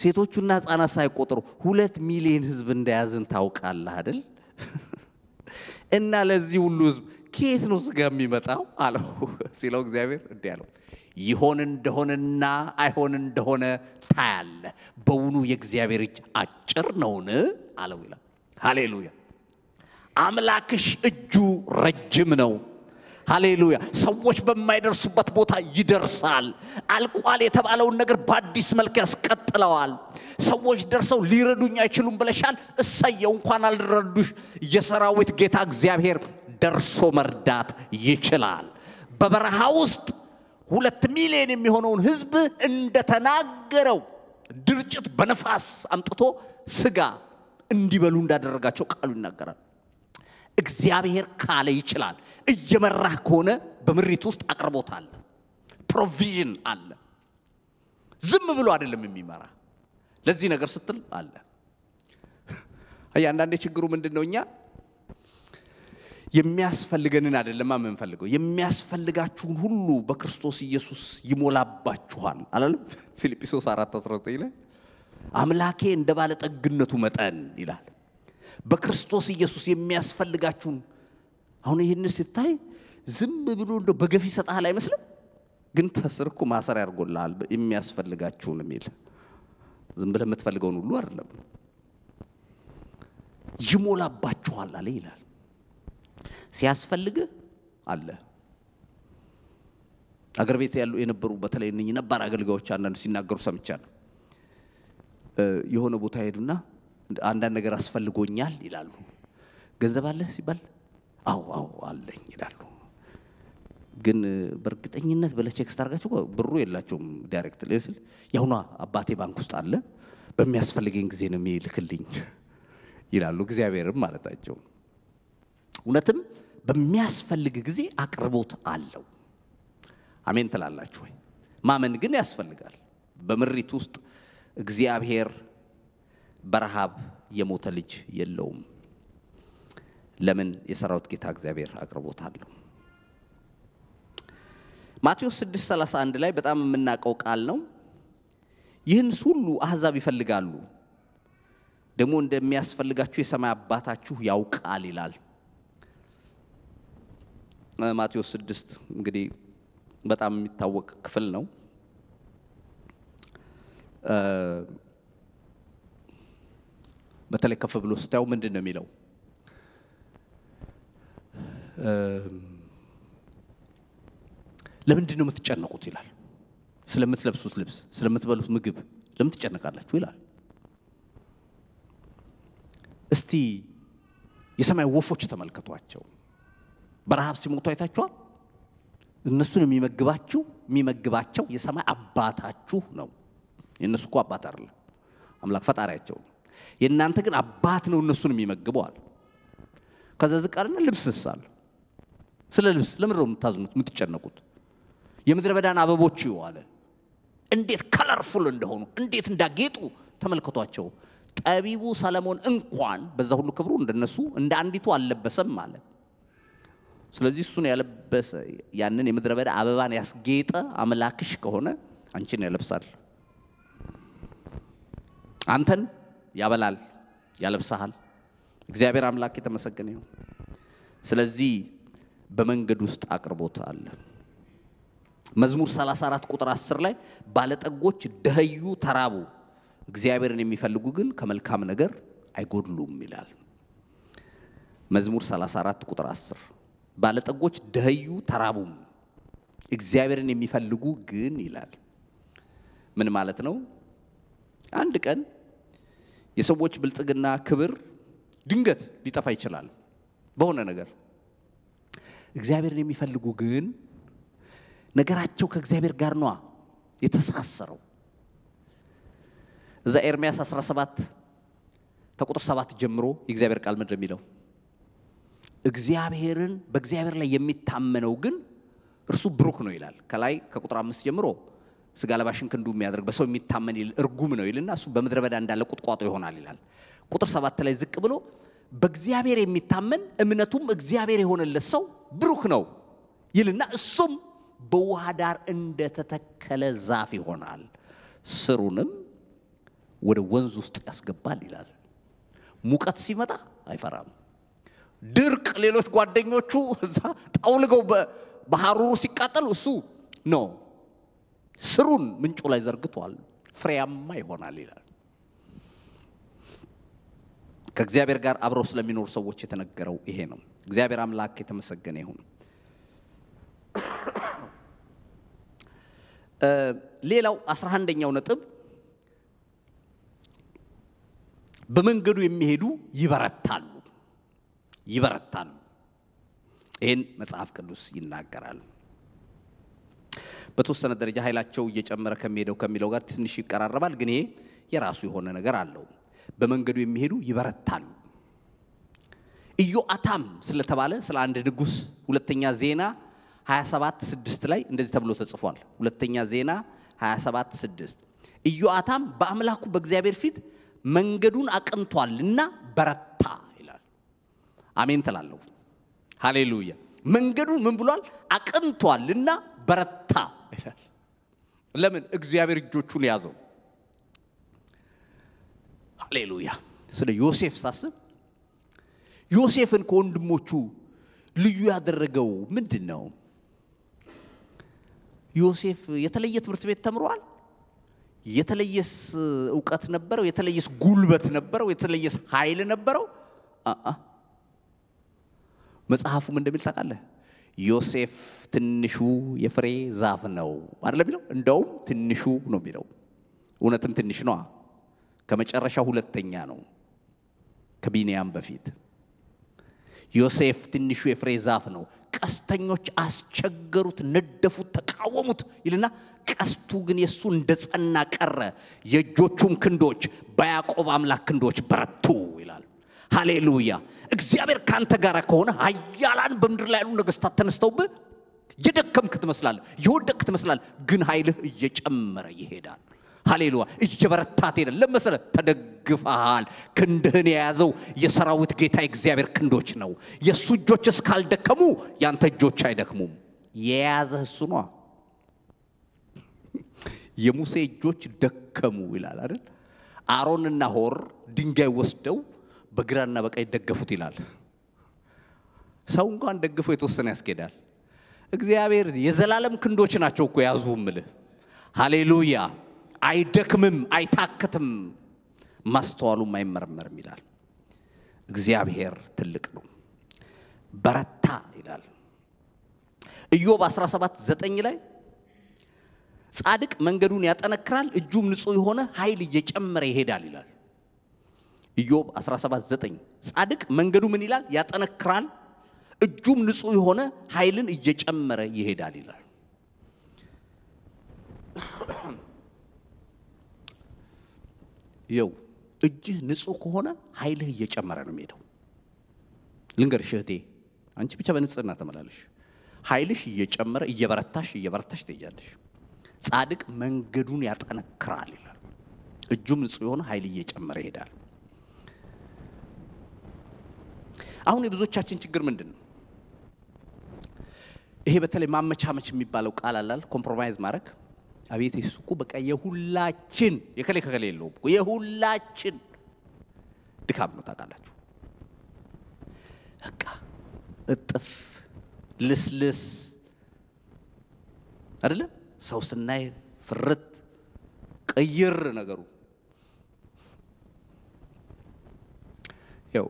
ሴቶቹና ህፃናት ሳይቆጥሩ ሁለት ሚሊዮን ህዝብ እንደያዝን ታውቃለህ አይደል? እና ለዚህ ሁሉ ህዝብ ከየት ነው ስጋ የሚመጣው አለው ሲለው እግዚአብሔር እንዲህ አለው ይሆን እንደሆነና አይሆን እንደሆነ ታያለህ። በውኑ የእግዚአብሔር እጅ አጭር ነውን? አለው ይላል። ሃሌሉያ። አምላክሽ እጁ ረጅም ነው። ሃሌሉያ። ሰዎች በማይደርሱበት ቦታ ይደርሳል። አልቋል የተባለውን ነገር በአዲስ መልክ ያስቀጥለዋል። ሰዎች ደርሰው ሊረዱኝ አይችሉም ብለሻል። እሰየው፣ እንኳን አልረዱሽ። የሰራዊት ጌታ እግዚአብሔር ደርሶ መርዳት ይችላል። በበረሃ ውስጥ ሁለት ሚሊዮን የሚሆነውን ህዝብ እንደተናገረው ድርጭት በነፋስ አምጥቶ ስጋ እንዲበሉ እንዳደረጋቸው ቃሉ ይናገራል። እግዚአብሔር ካለ ይችላል። እየመራህ ከሆነ በምሪት ውስጥ አቅርቦት አለ፣ ፕሮቪዥን አለ። ዝም ብሎ አይደለም የሚመራ ለዚህ ነገር ስትል አለ። አንዳንዴ ችግሩ ምንድን ነው? እኛ የሚያስፈልገንን አይደለማ የምንፈልገው፣ የሚያስፈልጋችሁን ሁሉ በክርስቶስ ኢየሱስ ይሞላባችኋል አላለም? ፊልጵሶስ 4 19 ላይ አምላኬ እንደ ባለጠግነቱ መጠን ይላል። በክርስቶስ ኢየሱስ የሚያስፈልጋችሁን አሁን ይህን ስታይ ዝም ብሎ እንደ በገፊ ይሰጥሃል አይመስልም? ግን ተስርኩ ማሰር ያርጎልሃል የሚያስፈልጋችሁን የሚል ዝም ብለህ የምትፈልገውን ሁሉ አይደለም። ይሞላባችኋል አለ ይላል። ሲያስፈልግ አለ። አገር ቤት ያሉ የነበሩ በተለይ እነኝህ ነባር አገልጋዮች አንዳንዱ ሲናገሩ ሰምቻለሁ። የሆነ ቦታ ሄዱና አንዳንድ ነገር አስፈልጎኛል ይላሉ። ገንዘብ አለህ ሲባል አዎ አዎ አለኝ ይላሉ። ግን በእርግጠኝነት በለቼክ ስታርጋቸው ብሩ የላቸውም። ዳይሬክት ስል ያሁኗ አባቴ ባንክ ውስጥ አለ በሚያስፈልገኝ ጊዜ ነው የሚልክልኝ ይላሉ። እግዚአብሔርም ማለታቸው እውነትም በሚያስፈልግ ጊዜ አቅርቦት አለው። አሜን ትላላችሁ ወይ? ማመን ግን ያስፈልጋል። በምሪት ውስጥ እግዚአብሔር በረሃብ የሞተ ልጅ የለውም። ለምን? የሰራዊት ጌታ እግዚአብሔር አቅርቦታለሁ። ማቴዎስ 6:31 ላይ በጣም የምናውቀው ቃል ነው። ይህን ሁሉ አሕዛብ ይፈልጋሉ፣ ደግሞ እንደሚያስፈልጋችሁ የሰማይ አባታችሁ ያውቃል ይላል። ማቴዎስ 6 እንግዲህ በጣም የሚታወቅ ክፍል ነው። በተለይ ከፍ ብሎ ስታየው ምንድን ነው የሚለው? ለምንድን ነው የምትጨነቁት ይላል። ስለምትለብሱት ልብስ፣ ስለምትበሉት ምግብ ለምን ትጨነቃላችሁ ይላል። እስቲ የሰማይ ወፎች ተመልከቷቸው። በረሃብ ሲሞቱ አይታችኋል። እነሱን የሚመግባችሁ የሚመግባቸው የሰማይ አባታችሁ ነው። የእነሱ እኮ አባት አይደለም፣ አምላክ ፈጣሪያቸው የእናንተ ግን አባት ነው እነሱን የሚመግበዋል። ከዛ ዝቅ ልብስ ስሳል ስለ ልብስ ለምንድን የምታዝኑት የምትጨነቁት? የምድረ በዳን አበቦች ይዋለ እንዴት ከለርፉል እንደሆኑ እንዴት እንዳጌጡ ተመልክቷቸው። ጠቢቡ ሰለሞን እንኳን በዛ ሁሉ ክብሩ እንደነሱ እንደ አንዲቱ አልለበሰም አለ። ስለዚህ እሱን ያለበሰ ያንን የምድረ በዳ አበባን ያስጌጠ አምላክሽ ከሆነ አንቺን ያለብሳል። አንተን ያበላል፣ ያለብሰሃል። እግዚአብሔር አምላክ የተመሰገነ ይሁን። ስለዚህ በመንገድ ውስጥ አቅርቦት አለ። መዝሙር 34 ቁጥር 10 ላይ ባለጠጎች ደህዩ ተራቡ፣ እግዚአብሔርን የሚፈልጉ ግን ከመልካም ነገር አይጎድሉም ይላል። መዝሙር 34 ቁጥር 10 ባለጠጎች ደህዩ ተራቡም፣ እግዚአብሔርን የሚፈልጉ ግን ይላል። ምን ማለት ነው? አንድ ቀን የሰዎች ብልጽግና ክብር ድንገት ሊጠፋ ይችላል በሆነ ነገር። እግዚአብሔርን የሚፈልጉ ግን ነገራቸው ከእግዚአብሔር ጋር ነዋ የተሳሰረው። እዛ ኤርሚያስ 17 ተቁጥር 7 ጀምሮ የእግዚአብሔር ቃል ምድር የሚለው እግዚአብሔርን በእግዚአብሔር ላይ የሚታመነው ግን እርሱ ብሩክ ነው ይላል። ከላይ ከቁጥር አምስት ጀምሮ ስጋ ለባሽን ክንዱ የሚያደርግ በሰው የሚታመን ይል እርጉም ነው ይልና እሱ በምድረ በዳ እንዳለ ቁጥቋጦ ይሆናል ይላል። ቁጥር ሰባት ላይ ዝቅ ብሎ በእግዚአብሔር የሚታመን እምነቱም እግዚአብሔር የሆነለት ሰው ብሩክ ነው ይልና እሱም በውሃ ዳር እንደተተከለ ዛፍ ይሆናል፣ ስሩንም ወደ ወንዝ ውስጥ ያስገባል ይላል። ሙቀት ሲመጣ አይፈራም። ድርቅ ሌሎች ጓደኞቹ እዛ ጠውልገው በሐሩሩ እሱ ነው ስሩን ምንጩ ላይ ዘርግቷል፣ ፍሬያማ ይሆናል ይላል። ከእግዚአብሔር ጋር አብረው ስለሚኖሩ ሰዎች የተነገረው ይሄ ነው። እግዚአብሔር አምላክ የተመሰገነ ይሁን። ሌላው አስራ አንደኛው ነጥብ በመንገዱ የሚሄዱ ይበረታሉ ይበረታሉ። ይህን መጽሐፍ ቅዱስ ይናገራል። በተወሰነ ደረጃ ኃይላቸው እየጨመረ ከሚሄደው ከሚለው ጋር ትንሽ ይቀራረባል። ግን ይሄ የራሱ የሆነ ነገር አለው። በመንገዱ የሚሄዱ ይበረታሉ። ኢዮአታም ስለተባለ ስለ አንድ ንጉሥ ሁለተኛ ዜና 27 6 ላይ እንደዚህ ተብሎ ተጽፏል። ሁለተኛ ዜና 27 ስድስት ኢዮአታም በአምላኩ በእግዚአብሔር ፊት መንገዱን አቅንቷል እና በረታ ይላል። አሜን ትላለሁ። ሃሌሉያ። መንገዱን ምን ብሏል? አቅንቷል እና በረታ ይላል። ለምን? እግዚአብሔር እጆቹን ያዘው። ሃሌሉያ። ስለ ዮሴፍ ሳስብ ዮሴፍን ከወንድሞቹ ልዩ ያደረገው ምንድን ነው? ዮሴፍ የተለየ ትምህርት ቤት ተምሯል። የተለየስ እውቀት ነበረው? የተለየስ ጉልበት ነበረው? የተለየስ ኃይል ነበረው? መጽሐፉም እንደሚል ታውቃለህ ዮሴፍ ትንሹ የፍሬ ዛፍ ነው አለ የሚለው? እንደውም ትንሹ ነው የሚለው። እውነትም ትንሽ ነ ከመጨረሻ ሁለተኛ ነው ከቢንያም በፊት። ዮሴፍ ትንሹ የፍሬ ዛፍ ነው። ቀስተኞች አስቸገሩት፣ ነደፉት፣ ተቃወሙት ይልና ቀስቱ ግን የእሱ እንደ ጸና ቀረ። የእጆቹም ክንዶች በያዕቆብ አምላክ ክንዶች በረቱ ይላል። ሃሌሉያ! እግዚአብሔር ካንተ ጋር ከሆነ ኃያላን በምድር ላይ ያሉ ነገስታት ተነስተውብህ የደከምክ ትመስላለህ፣ የወደቅክ ትመስላለህ። ግን ኃይልህ እየጨመረ ይሄዳል። ሃሌሉያ! እየበረታት ሄደ። ለመሰለ ተደግፈሃል። ክንድህን የያዘው የሰራዊት ጌታ እግዚአብሔር ክንዶች ነው። የእሱ እጆች እስካልደከሙ ያንተ እጆች አይደክሙም። የያዘህ እሱ ነ የሙሴ እጆች ደከሙ ይላል አይደል? አሮንና ሆር ድንጋይ ወስደው በግራና በቀኝ ደገፉት ይላል። ሰው እንኳን ደግፎ የተወሰነ ያስኬዳል። እግዚአብሔር የዘላለም ክንዶች ናቸው እኮ ያዙ ምልህ። ሃሌሉያ። አይደክምም፣ አይታክትም፣ ማስተዋሉም አይመረመርም ይላል። እግዚአብሔር ትልቅ ነው። በረታ ይላል። ኢዮብ 17 9 ላይ ጻድቅ መንገዱን ያጠነክራል፣ እጁም ንጹህ የሆነ ኃይል እየጨመረ ይሄዳል ይላል። ኢዮብ 17 9 ጻድቅ መንገዱ ምን ይላል? ያጠነክራል እጁም ንጹህ የሆነ ኃይልን እየጨመረ ይሄዳል ይላል። ይው እጅህ ንጹህ ከሆነ ኃይልህ እየጨመረ ነው የሚሄደው። ልንገርሽ እህቴ፣ አንቺ ብቻ በንጽህና ተመላለሽ። ኃይልሽ እየጨመረ እየበረታሽ እየበረታሽ ትሄጃለሽ። ጻድቅ መንገዱን ያጠነክራል ይላል። እጁም ንጹህ የሆነ ኃይል እየጨመረ ይሄዳል። አሁን የብዙዎቻችን ችግር ምንድን ነው? ይሄ በተለይ ማመቻመች የሚባለው ቃል አላል ኮምፕሮማይዝ ማድረግ አቤት የሱ በቃ የሁላችን የከሌ ከከሌ የለውም የሁላችን ድካም ነው። ታውቃላችሁ በቃ እጥፍ ልስልስ አይደለም ሰው ስናይ ፍርት ቅይር ነገሩ ያው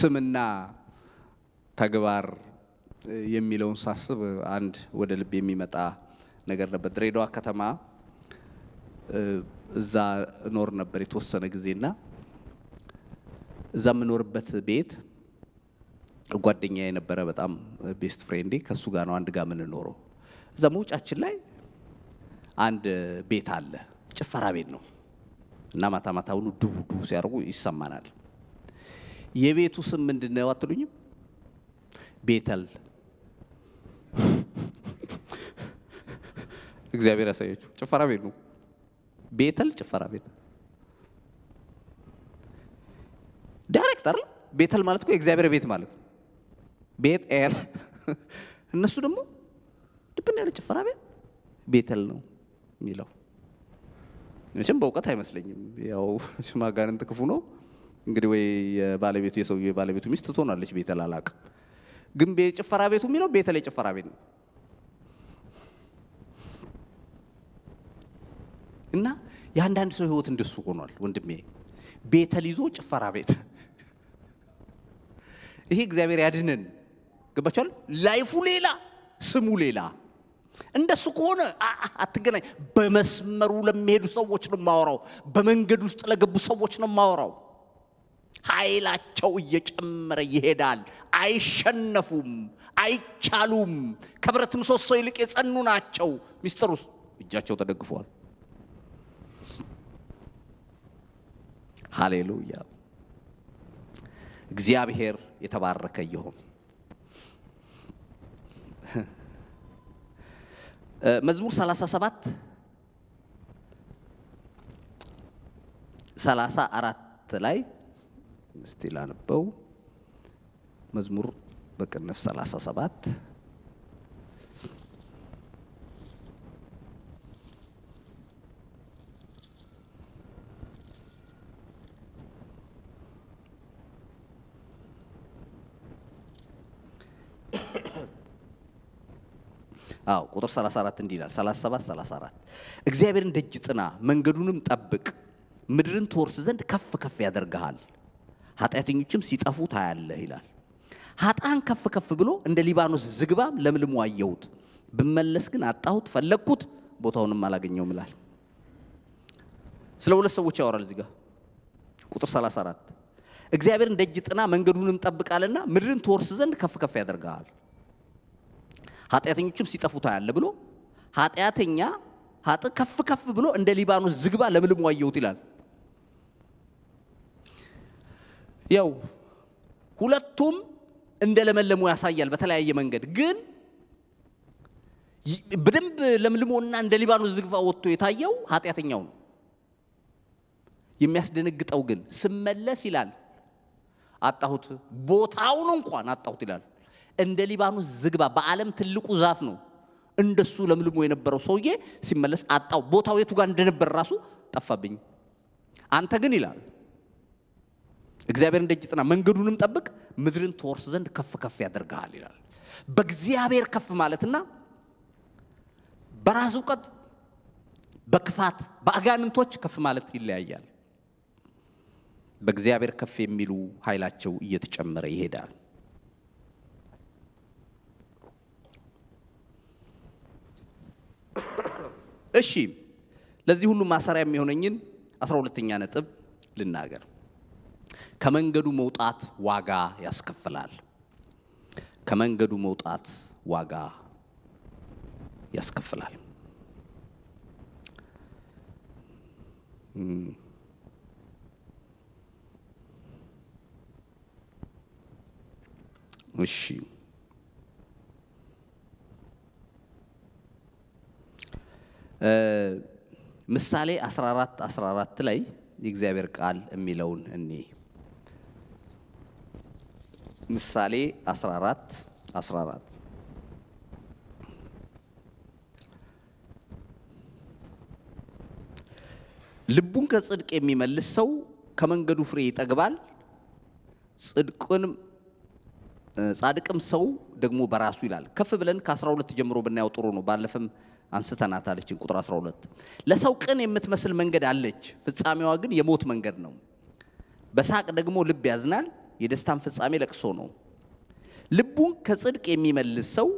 ስምና ተግባር የሚለውን ሳስብ አንድ ወደ ልብ የሚመጣ ነገር ነበር። ድሬዳዋ ከተማ እዛ እኖር ነበር የተወሰነ ጊዜና እዛ የምኖርበት ቤት ጓደኛ የነበረ በጣም ቤስት ፍሬንዴ ከእሱ ጋር ነው አንድ ጋር የምንኖረው። እዛ መውጫችን ላይ አንድ ቤት አለ፣ ጭፈራ ቤት ነው እና ማታ ማታ ሁሉ ድው ድው ሲያደርጉ ይሰማናል። የቤቱ ስም ምንድን ነው አትሉኝም? ቤተል እግዚአብሔር ያሳያችሁ። ጭፈራ ቤት ነው። ቤተል ጭፈራ ቤት ዳይሬክት አይደል? ቤተል ማለት እኮ የእግዚአብሔር ቤት ማለት ነው። ቤት ኤል እነሱ ደግሞ ድብን ያለ ጭፈራ ቤት ቤተል ነው የሚለው። መቼም በእውቀት አይመስለኝም። ያው ሽማጋንንት ክፉ ነው እንግዲህ። ወይ የባለቤቱ የሰውየው የባለቤቱ ሚስት ትሆናለች። ቤተል አላቅ ግን ጭፈራ ቤቱ የሚለው ቤተል የጭፈራ ቤት ነው። እና የአንዳንድ ሰው ህይወት እንደሱ ሆኗል ወንድሜ። ቤተ ሊዞ ጭፈራ ቤት። ይሄ እግዚአብሔር ያድንን። ገባችኋል? ላይፉ ሌላ፣ ስሙ ሌላ። እንደሱ ከሆነ አትገናኝ። በመስመሩ ለሚሄዱ ሰዎች ነው የማወራው። በመንገድ ውስጥ ለገቡ ሰዎች ነው የማወራው። ኃይላቸው እየጨመረ ይሄዳል። አይሸነፉም፣ አይቻሉም። ከብረት ምሰሶ ይልቅ የጸኑ ናቸው። ሚስጥር ውስጥ እጃቸው ተደግፈዋል። ሃሌሉያ። እግዚአብሔር የተባረከ ይሁን። መዝሙር 37 34 ላይ እስቲ ላንበው። መዝሙር በቅንፍ 37 ቁጥር 34 እንዲህ ይላል 37 34 እግዚአብሔርን ደጅ ጥና መንገዱንም ጠብቅ፣ ምድርን ትወርስ ዘንድ ከፍ ከፍ ያደርግሃል፣ ኃጢአተኞችም ሲጠፉ ታያለህ ይላል። ኃጣን ከፍ ከፍ ብሎ እንደ ሊባኖስ ዝግባም ለምልሙ አየሁት፣ ብመለስ ግን አጣሁት፣ ፈለግኩት፣ ቦታውንም አላገኘውም ይላል። ስለ ሁለት ሰዎች ያወራል እዚህ ጋር ቁጥር 34 እግዚአብሔርን ደጅ ጥና መንገዱንም ጠብቃልና ምድርን ትወርስ ዘንድ ከፍ ከፍ ያደርግሃል። ኃጢአተኞችም ሲጠፉ ታያለ ብሎ ኃጢአተኛ ሀጥ ከፍ ከፍ ብሎ እንደ ሊባኖስ ዝግባ ለምልሞ አየሁት ይላል። ያው ሁለቱም እንደ ለመለሙ ያሳያል በተለያየ መንገድ ግን በደንብ ለምልሞና እንደ ሊባኖስ ዝግባ ወጥቶ የታየው ኃጢአተኛው ነው። የሚያስደነግጠው ግን ስመለስ ይላል አጣሁት፣ ቦታውን እንኳን አጣሁት ይላል። እንደ ሊባኖስ ዝግባ በዓለም ትልቁ ዛፍ ነው። እንደሱ ለምልሞ የነበረው ሰውዬ ሲመለስ አጣው። ቦታው የቱ ጋር እንደነበር ራሱ ጠፋብኝ። አንተ ግን ይላል እግዚአብሔር እንደጅ ጥና፣ መንገዱንም ጠብቅ፣ ምድርን ትወርስ ዘንድ ከፍ ከፍ ያደርግሃል ይላል። በእግዚአብሔር ከፍ ማለትና በራስ እውቀት፣ በክፋት፣ በአጋንንቶች ከፍ ማለት ይለያያል። በእግዚአብሔር ከፍ የሚሉ ኃይላቸው እየተጨመረ ይሄዳል። እሺ ለዚህ ሁሉ ማሰሪያ የሚሆነኝን አስራ ሁለተኛ ነጥብ ልናገር። ከመንገዱ መውጣት ዋጋ ያስከፍላል። ከመንገዱ መውጣት ዋጋ ያስከፍላል። እሺ ምሳሌ 14 14 ላይ የእግዚአብሔር ቃል የሚለውን እኔ ምሳሌ 14 14 ልቡን ከጽድቅ የሚመልስ ሰው ከመንገዱ ፍሬ ይጠግባል። ጽድቅንም ጻድቅም ሰው ደግሞ በራሱ ይላል። ከፍ ብለን ከ12 ጀምሮ ብናየው ጥሩ ነው። ባለፈም አንስተናት አለችን። ቁጥር 12 ለሰው ቅን የምትመስል መንገድ አለች፣ ፍጻሜዋ ግን የሞት መንገድ ነው። በሳቅ ደግሞ ልብ ያዝናል፣ የደስታን ፍጻሜ ለቅሶ ነው። ልቡን ከጽድቅ የሚመልስ ሰው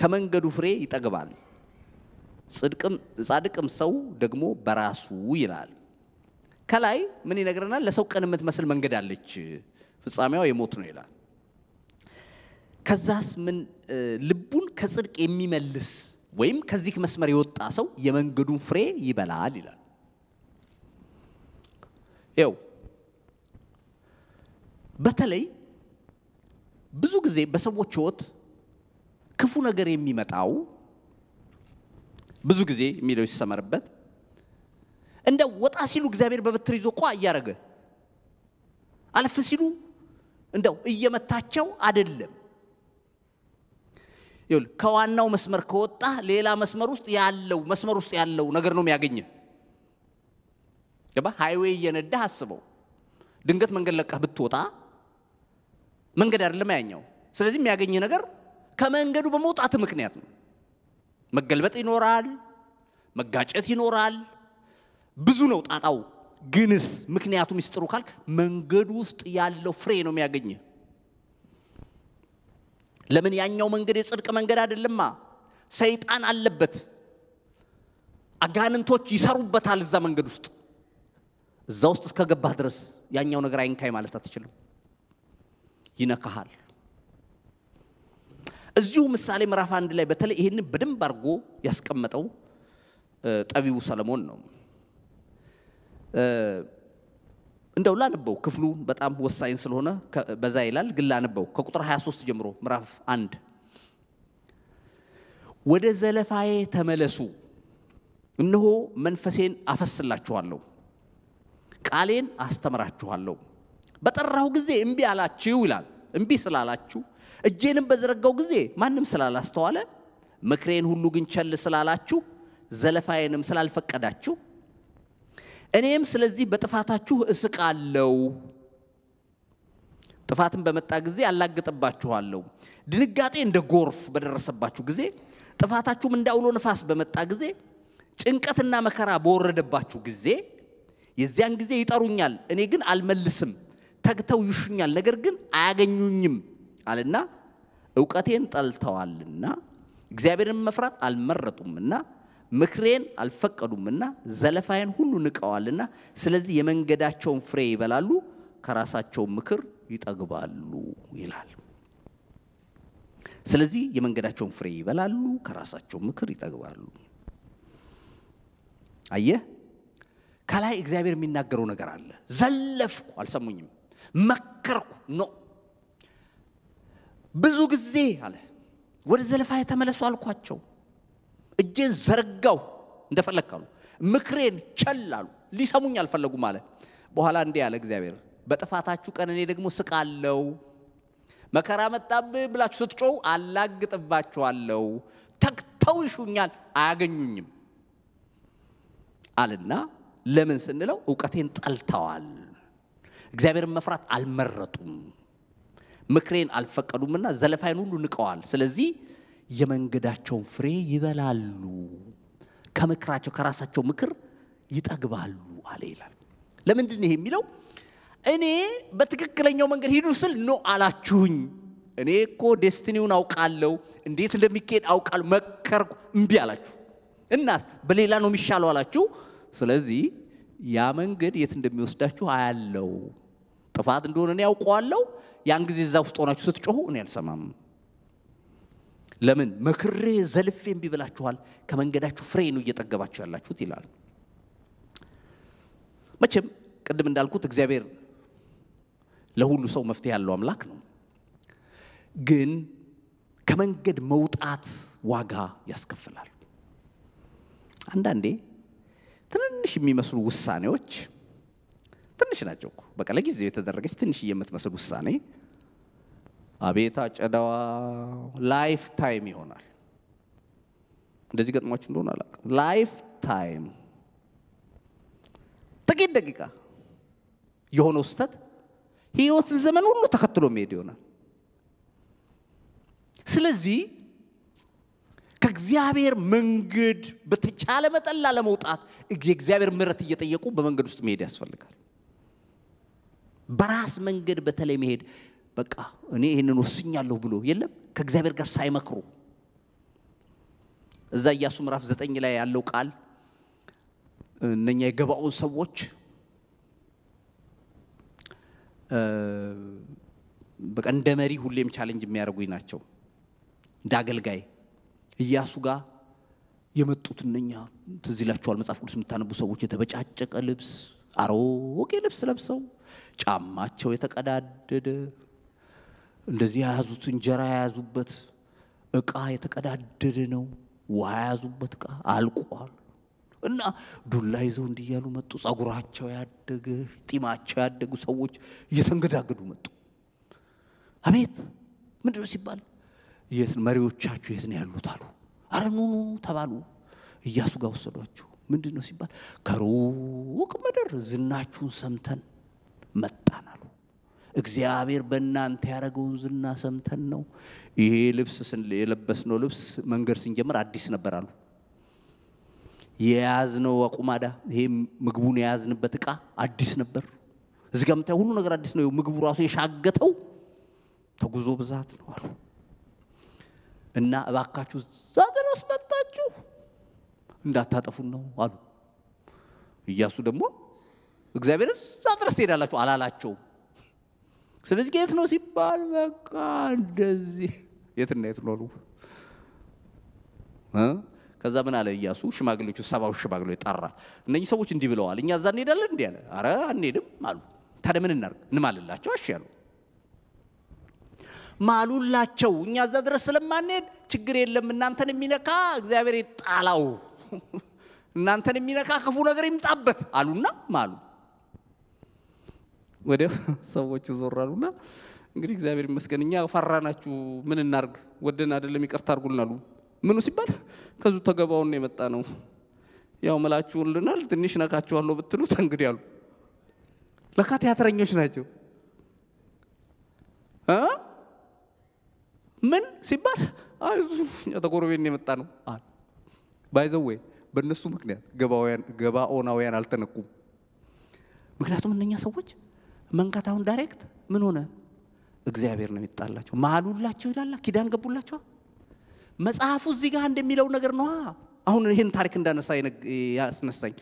ከመንገዱ ፍሬ ይጠግባል። ጻድቅም ሰው ደግሞ በራሱ ይላል። ከላይ ምን ይነግረናል? ለሰው ቅን የምትመስል መንገድ አለች፣ ፍጻሜዋ የሞት ነው ይላል። ከዛስ ምን ልቡን ከጽድቅ የሚመልስ ወይም ከዚህ መስመር የወጣ ሰው የመንገዱን ፍሬ ይበላል ይላል። ይው በተለይ ብዙ ጊዜ በሰዎች ህይወት ክፉ ነገር የሚመጣው ብዙ ጊዜ የሚለው ሲሰመርበት እንደ ወጣ ሲሉ እግዚአብሔር በበትር ይዞ ቋ እያደረገ አለፍ ሲሉ እንደው እየመታቸው አደለም ከዋናው መስመር ከወጣ ሌላ መስመር ውስጥ ያለው መስመር ውስጥ ያለው ነገር ነው የሚያገኘ። ገባ ሃይዌይ እየነዳህ አስበው። ድንገት መንገድ ለቀህ ብትወጣ መንገድ አይደለም ያኛው። ስለዚህ የሚያገኝ ነገር ከመንገዱ በመውጣት ምክንያት ነው። መገልበጥ ይኖራል፣ መጋጨት ይኖራል፣ ብዙ ነው ጣጣው። ግንስ ምክንያቱ ሚስጥሩ ካልክ መንገዱ ውስጥ ያለው ፍሬ ነው የሚያገኘ። ለምን ያኛው መንገድ የጽድቅ መንገድ አይደለማ። ሰይጣን አለበት፣ አጋንንቶች ይሰሩበታል እዛ መንገድ ውስጥ። እዛ ውስጥ እስከገባህ ድረስ ያኛው ነገር አይንካይ ማለት አትችልም፣ ይነካሃል። እዚሁ ምሳሌ ምዕራፍ አንድ ላይ በተለይ ይህንን በደንብ አድርጎ ያስቀመጠው ጠቢቡ ሰለሞን ነው። እንደው ላነበው ክፍሉ በጣም ወሳኝ ስለሆነ በዛ ይላል፣ ግን ላነበው ከቁጥር 23 ጀምሮ ምዕራፍ አንድ ወደ ዘለፋዬ ተመለሱ፣ እነሆ መንፈሴን አፈስላችኋለሁ፣ ቃሌን አስተምራችኋለሁ። በጠራሁ ጊዜ እምቢ አላችሁ ይላል። እምቢ ስላላችሁ እጄንም በዘረጋው ጊዜ ማንም ስላላስተዋለ ምክሬን ሁሉ ግን ቸል ስላላችሁ ዘለፋዬንም ስላልፈቀዳችሁ እኔም ስለዚህ በጥፋታችሁ እስቃለሁ፣ ጥፋትን በመጣ ጊዜ አላግጥባችኋለሁ። ድንጋጤ እንደ ጎርፍ በደረሰባችሁ ጊዜ፣ ጥፋታችሁም እንደ አውሎ ነፋስ በመጣ ጊዜ፣ ጭንቀትና መከራ በወረደባችሁ ጊዜ፣ የዚያን ጊዜ ይጠሩኛል፣ እኔ ግን አልመልስም። ተግተው ይሹኛል፣ ነገር ግን አያገኙኝም አለና እውቀቴን ጠልተዋልና እግዚአብሔርን መፍራት አልመረጡምና ምክሬን አልፈቀዱምና ዘለፋዬን ሁሉ ንቀዋልና፣ ስለዚህ የመንገዳቸውን ፍሬ ይበላሉ፣ ከራሳቸው ምክር ይጠግባሉ ይላል። ስለዚህ የመንገዳቸውን ፍሬ ይበላሉ፣ ከራሳቸው ምክር ይጠግባሉ። አየህ፣ ከላይ እግዚአብሔር የሚናገረው ነገር አለ። ዘለፍኩ፣ አልሰሙኝም። መከርኩ፣ ኖ ብዙ ጊዜ አለ። ወደ ዘለፋ የተመለሱ አልኳቸው። እጄን ዘረጋው እንደፈለግካሉ ምክሬን ቸላሉ ሊሰሙኝ አልፈለጉም አለ በኋላ እንዲህ ያለ እግዚአብሔር በጥፋታችሁ ቀን እኔ ደግሞ ስቃለው መከራ መጣብ ብላችሁ ስትጮው አላግጥባችኋለው ተግተው ይሹኛል አያገኙኝም አልና ለምን ስንለው እውቀቴን ጠልተዋል እግዚአብሔርን መፍራት አልመረጡም ምክሬን አልፈቀዱምና ዘለፋይን ሁሉ ንቀዋል ስለዚህ የመንገዳቸውን ፍሬ ይበላሉ፣ ከምክራቸው ከራሳቸው ምክር ይጠግባሉ አለ ይላል። ለምንድን ይሄ የሚለው እኔ በትክክለኛው መንገድ ሂዱ ስል ኖ አላችሁኝ። እኔ እኮ ዴስቲኒውን አውቃለሁ፣ እንዴት እንደሚካሄድ አውቃለሁ፣ መከርኩ፣ እምቢ አላችሁ። እናስ በሌላ ነው የሚሻለው አላችሁ። ስለዚህ ያ መንገድ የት እንደሚወስዳችሁ አያለው። ጥፋት እንደሆነ እኔ ያውቀዋለሁ። ያን ጊዜ እዛ ውስጥ ሆናችሁ ስትጮሁ እኔ አልሰማም። ለምን መክሬ ዘልፌ እምቢ ብላችኋል? ከመንገዳችሁ ፍሬ ነው እየጠገባችሁ ያላችሁት ይላል። መቼም ቅድም እንዳልኩት እግዚአብሔር ለሁሉ ሰው መፍትሄ ያለው አምላክ ነው። ግን ከመንገድ መውጣት ዋጋ ያስከፍላል። አንዳንዴ ትንንሽ የሚመስሉ ውሳኔዎች ትንሽ ናቸው እኮ በቃ ለጊዜው የተደረገች ትንሽ የምትመስል ውሳኔ አቤት አጨዳዋ ላይፍ ታይም ይሆናል። እንደዚህ ገጥሟችሁ እንደሆነ አላውቅም። ላይፍ ታይም ጥቂት ደቂቃ የሆነው ስህተት ህይወትን ዘመን ሁሉ ተከትሎ መሄድ ይሆናል። ስለዚህ ከእግዚአብሔር መንገድ በተቻለ መጠን ላለመውጣት የእግዚአብሔር ምረት እየጠየቁ በመንገድ ውስጥ መሄድ ያስፈልጋል። በራስ መንገድ በተለይ መሄድ በቃ እኔ ይህንን ወስኛለሁ ብሎ የለም ከእግዚአብሔር ጋር ሳይመክሩ እዛ ኢያሱ ምዕራፍ ዘጠኝ ላይ ያለው ቃል እነኛ የገባኦን ሰዎች በቃ እንደ መሪ ሁሌም ቻለንጅ የሚያደርጉኝ ናቸው። እንደ አገልጋይ እያሱ ጋር የመጡት እነኛ ትዝ መጽሐፍ ቅዱስ የምታነቡ ሰዎች የተበጫጨቀ ልብስ፣ አሮጌ ልብስ ለብሰው ጫማቸው የተቀዳደደ እንደዚህ የያዙት እንጀራ የያዙበት እቃ የተቀዳደደ ነው። ውሃ የያዙበት እቃ አልቋል። እና ዱላ ይዘው እንዲያሉ መጡ። ጸጉራቸው ያደገ ጢማቸው ያደጉ ሰዎች እየተንገዳገዱ መጡ። አቤት ነው ሲባል መሪዎቻችሁ የት ነው ያሉት አሉ። አረ ኑ ተባሉ። እያሱ ጋር ወሰዷቸው። ምንድን ነው ሲባል ከሩቅ ምድር ዝናችሁን ሰምተን መጣን እግዚአብሔር በእናንተ ያደረገውን ዝና ሰምተን ነው። ይሄ ልብስ የለበስነው ልብስ መንገድ ስንጀምር አዲስ ነበር አሉ። የያዝነው አቁማዳ፣ ይሄ ምግቡን የያዝንበት እቃ አዲስ ነበር። እዚህ ጋር የምታየው ሁሉ ነገር አዲስ ነው። ምግቡ ራሱ የሻገተው ተጉዞ ብዛት ነው አሉ እና እባካችሁ እዛ ድረስ መጣችሁ እንዳታጠፉን ነው አሉ። እያሱ ደግሞ እግዚአብሔር እዛ ድረስ ትሄዳላችሁ አላላቸውም። ስለዚህ ጌት ነው ሲባል በቃ እንደዚህ የትና የት ነው ከዛ ምን አለ እያሱ ሽማግሌዎቹ ሰባው ሽማግሌ ጠራ። እነኚህ ሰዎች እንዲህ ብለዋል፣ እኛ እዛ እንሄዳለን እንዲ ያለ። አረ አንሄድም አሉ። ታዲያ ምን እናርግ? እንማልላቸው። አሽ ያሉ ማሉላቸው። እኛ እዛ ድረስ ስለማንሄድ ችግር የለም፣ እናንተን የሚነካ እግዚአብሔር ይጣላው፣ እናንተን የሚነካ ክፉ ነገር ይምጣበት አሉና ማሉ። ወደ ሰዎቹ ና እንግዲህ እግዚአብሔር ይመስገን እኛ ፈራናችሁ ምን እናርግ ወደን አይደለም ይቅርታ አርጉልናሉ ምኑ ሲባል ከዙ ተገባውን የመጣ ነው ያው መላችሁልናል ትንሽ ነካችኋለሁ ብትሉት እንግዲህ አሉ ለካ ቲያትረኞች ናቸው ምን ሲባል አይዙ ተጎረቤን የመጣ ነው ባይዘዌ በእነሱ ምክንያት ገባኦናውያን አልተነኩም ምክንያቱም እነኛ ሰዎች መንካታውን አሁን ዳይሬክት ምን ሆነ? እግዚአብሔር ነው የሚጣላቸው። ማሉላቸው ይላላ ኪዳን ገቡላቸዋል። መጽሐፉ እዚህ ጋር እንደሚለው ነገር ነዋ። አሁን ይህን ታሪክ እንዳነሳ ያስነሳኝ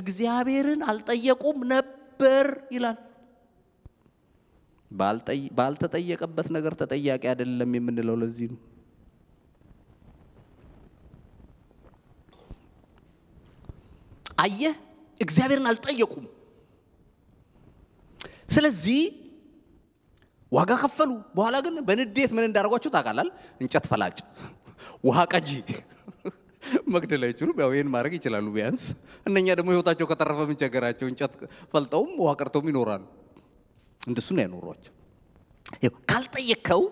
እግዚአብሔርን አልጠየቁም ነበር ይላል። ባልተጠየቀበት ነገር ተጠያቂ አይደለም የምንለው ለዚህ ነው። አየህ፣ እግዚአብሔርን አልጠየቁም። ስለዚህ ዋጋ ከፈሉ። በኋላ ግን በንዴት ምን እንዳደረጓቸው ታውቃላል? እንጨት ፈላጭ፣ ውሃ ቀጂ መግደል አይችሉም። ያው ይህን ማድረግ ይችላሉ ቢያንስ። እነኛ ደግሞ ህይወታቸው ከተረፈ ምንቸገራቸው እንጨት ፈልጠውም ውሃ ቀርተውም ይኖራሉ። እንደሱ ነው ያኖሯቸው። ካልጠየከው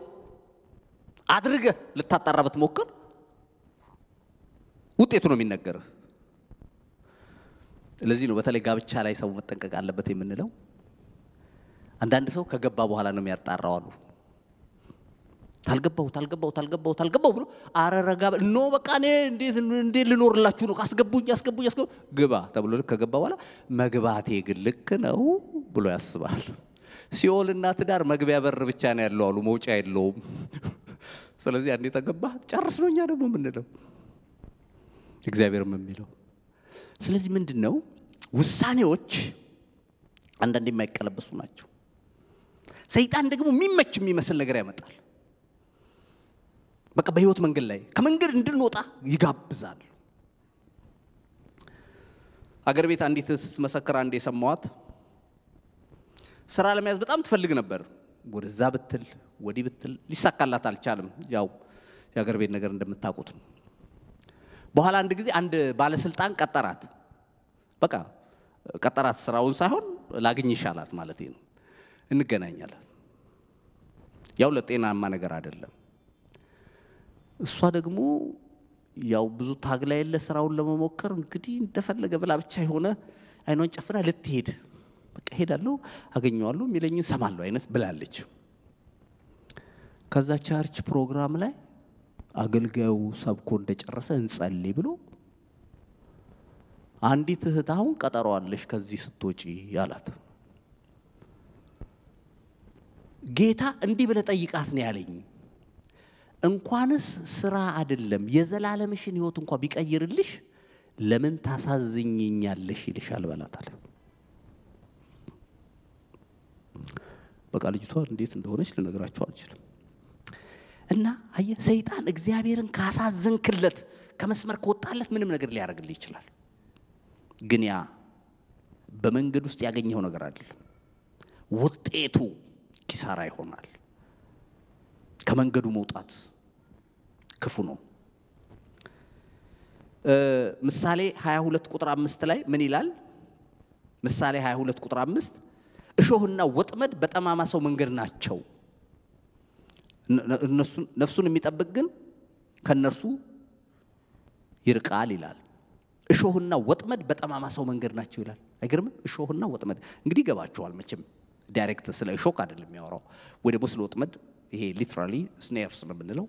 አድርገህ ልታጣራ ብትሞክር ውጤቱ ነው የሚነገርህ። ስለዚህ ነው በተለይ ጋብቻ ላይ ሰው መጠንቀቅ አለበት የምንለው። አንዳንድ ሰው ከገባ በኋላ ነው የሚያጣራው አሉ። ታልገባሁት ታልገባሁት ታልገባሁት ታልገባሁ ብሎ አረረጋ ኖ በቃ እኔ እንዴት እንዴት ልኖርላችሁ ነው አስገቡኝ አስገቡኝ አስገቡ ግባ ተብሎ ልክ ከገባ በኋላ መግባቴ ግን ልክ ነው ብሎ ያስባል። ሲኦልና ትዳር መግቢያ በር ብቻ ነው ያለው አሉ፣ መውጫ የለውም። ስለዚህ አንዴ ተገባ ጨርስ ነው እኛ ደግሞ የምንለው እግዚአብሔርም የሚለው። ስለዚህ ምንድን ነው ውሳኔዎች አንዳንድ የማይቀለበሱ ናቸው። ሰይጣን ደግሞ የሚመች የሚመስል ነገር ያመጣል። በቃ በህይወት መንገድ ላይ ከመንገድ እንድንወጣ ይጋብዛል። አገር ቤት አንዲት ስትመሰክር አንድ የሰማዋት ስራ ለመያዝ በጣም ትፈልግ ነበር። ወደዛ ብትል ወዲህ ብትል ሊሳካላት አልቻለም። ያው የአገር ቤት ነገር እንደምታውቁት ነው። በኋላ አንድ ጊዜ አንድ ባለስልጣን ቀጠራት። በቃ ቀጠራት፣ ስራውን ሳይሆን ላግኝ ይሻላት ማለት ነው። እንገናኛለን። ያው ለጤናማ ነገር አይደለም። እሷ ደግሞ ያው ብዙ ታግላ ያለ ስራውን ለመሞከር እንግዲህ እንደፈለገ ብላ ብቻ የሆነ አይኗን ጨፍና ልትሄድ በቃ ሄዳለሁ፣ አገኘዋለሁ፣ የሚለኝን ሰማለሁ አይነት ብላለች። ከዛ ቻርች ፕሮግራም ላይ አገልጋዩ ሰብኮ እንደጨረሰ እንጸልይ ብሎ አንዲት እህት አሁን ቀጠሮ አለሽ ከዚህ ስትወጪ ያላት ጌታ እንዲህ ብለ ጠይቃት ነው ያለኝ። እንኳንስ ስራ አይደለም የዘላለምሽን ህይወት እንኳ ቢቀይርልሽ ለምን ታሳዝኝኛለሽ ይልሻል በላታል በቃ ልጅቷ እንዴት እንደሆነች ልነግራቸው አልችልም። እና አየ ሰይጣን እግዚአብሔርን ካሳዘንክለት ከመስመር ከወጣለት ምንም ነገር ሊያደርግልህ ይችላል። ግን ያ በመንገድ ውስጥ ያገኘው ነገር አይደለም ውጤቱ ኪሳራ ይሆናል። ከመንገዱ መውጣት ክፉ ነው። ምሳሌ 22 ቁጥር አምስት ላይ ምን ይላል? ምሳሌ 22 ቁጥር አምስት እሾህና ወጥመድ በጠማማ ሰው መንገድ ናቸው፣ ነፍሱን የሚጠብቅ ግን ከነርሱ ይርቃል ይላል። እሾህና ወጥመድ በጠማማ ሰው መንገድ ናቸው ይላል። አይገርምም? እሾህና ወጥመድ እንግዲህ ይገባችኋል መቼም ዳይሬክት ስለ እሾክ አይደለም የሚያወራው ወይ ደግሞ ስለ ወጥመድ ይሄ ሊትራሊ ስኔር ስለምንለው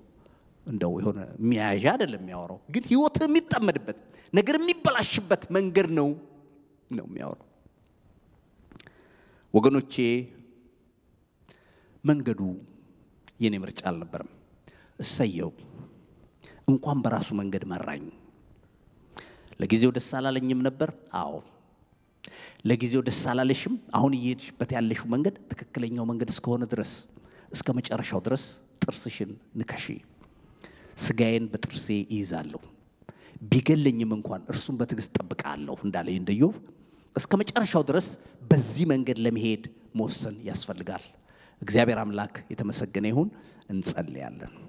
እንደው የሆነ ሚያዣ አይደለም የሚያወራው፣ ግን ህይወት የሚጠመድበት ነገር የሚበላሽበት መንገድ ነው ነው የሚያወራው። ወገኖቼ መንገዱ የኔ ምርጫ አልነበረም። እሰየው እንኳን በራሱ መንገድ መራኝ። ለጊዜው ደስ አላለኝም ነበር። አዎ ለጊዜው ደስ አላለሽም። አሁን እየሄድሽበት ያለሽው መንገድ ትክክለኛው መንገድ እስከሆነ ድረስ እስከ መጨረሻው ድረስ ጥርስሽን ንከሺ። ስጋዬን በጥርሴ ይይዛለሁ፣ ቢገለኝም እንኳን እርሱን በትዕግስት ጠብቃለሁ እንዳለኝ እንደ ኢዮብ እስከ መጨረሻው ድረስ በዚህ መንገድ ለመሄድ መወሰን ያስፈልጋል። እግዚአብሔር አምላክ የተመሰገነ ይሁን። እንጸልያለን።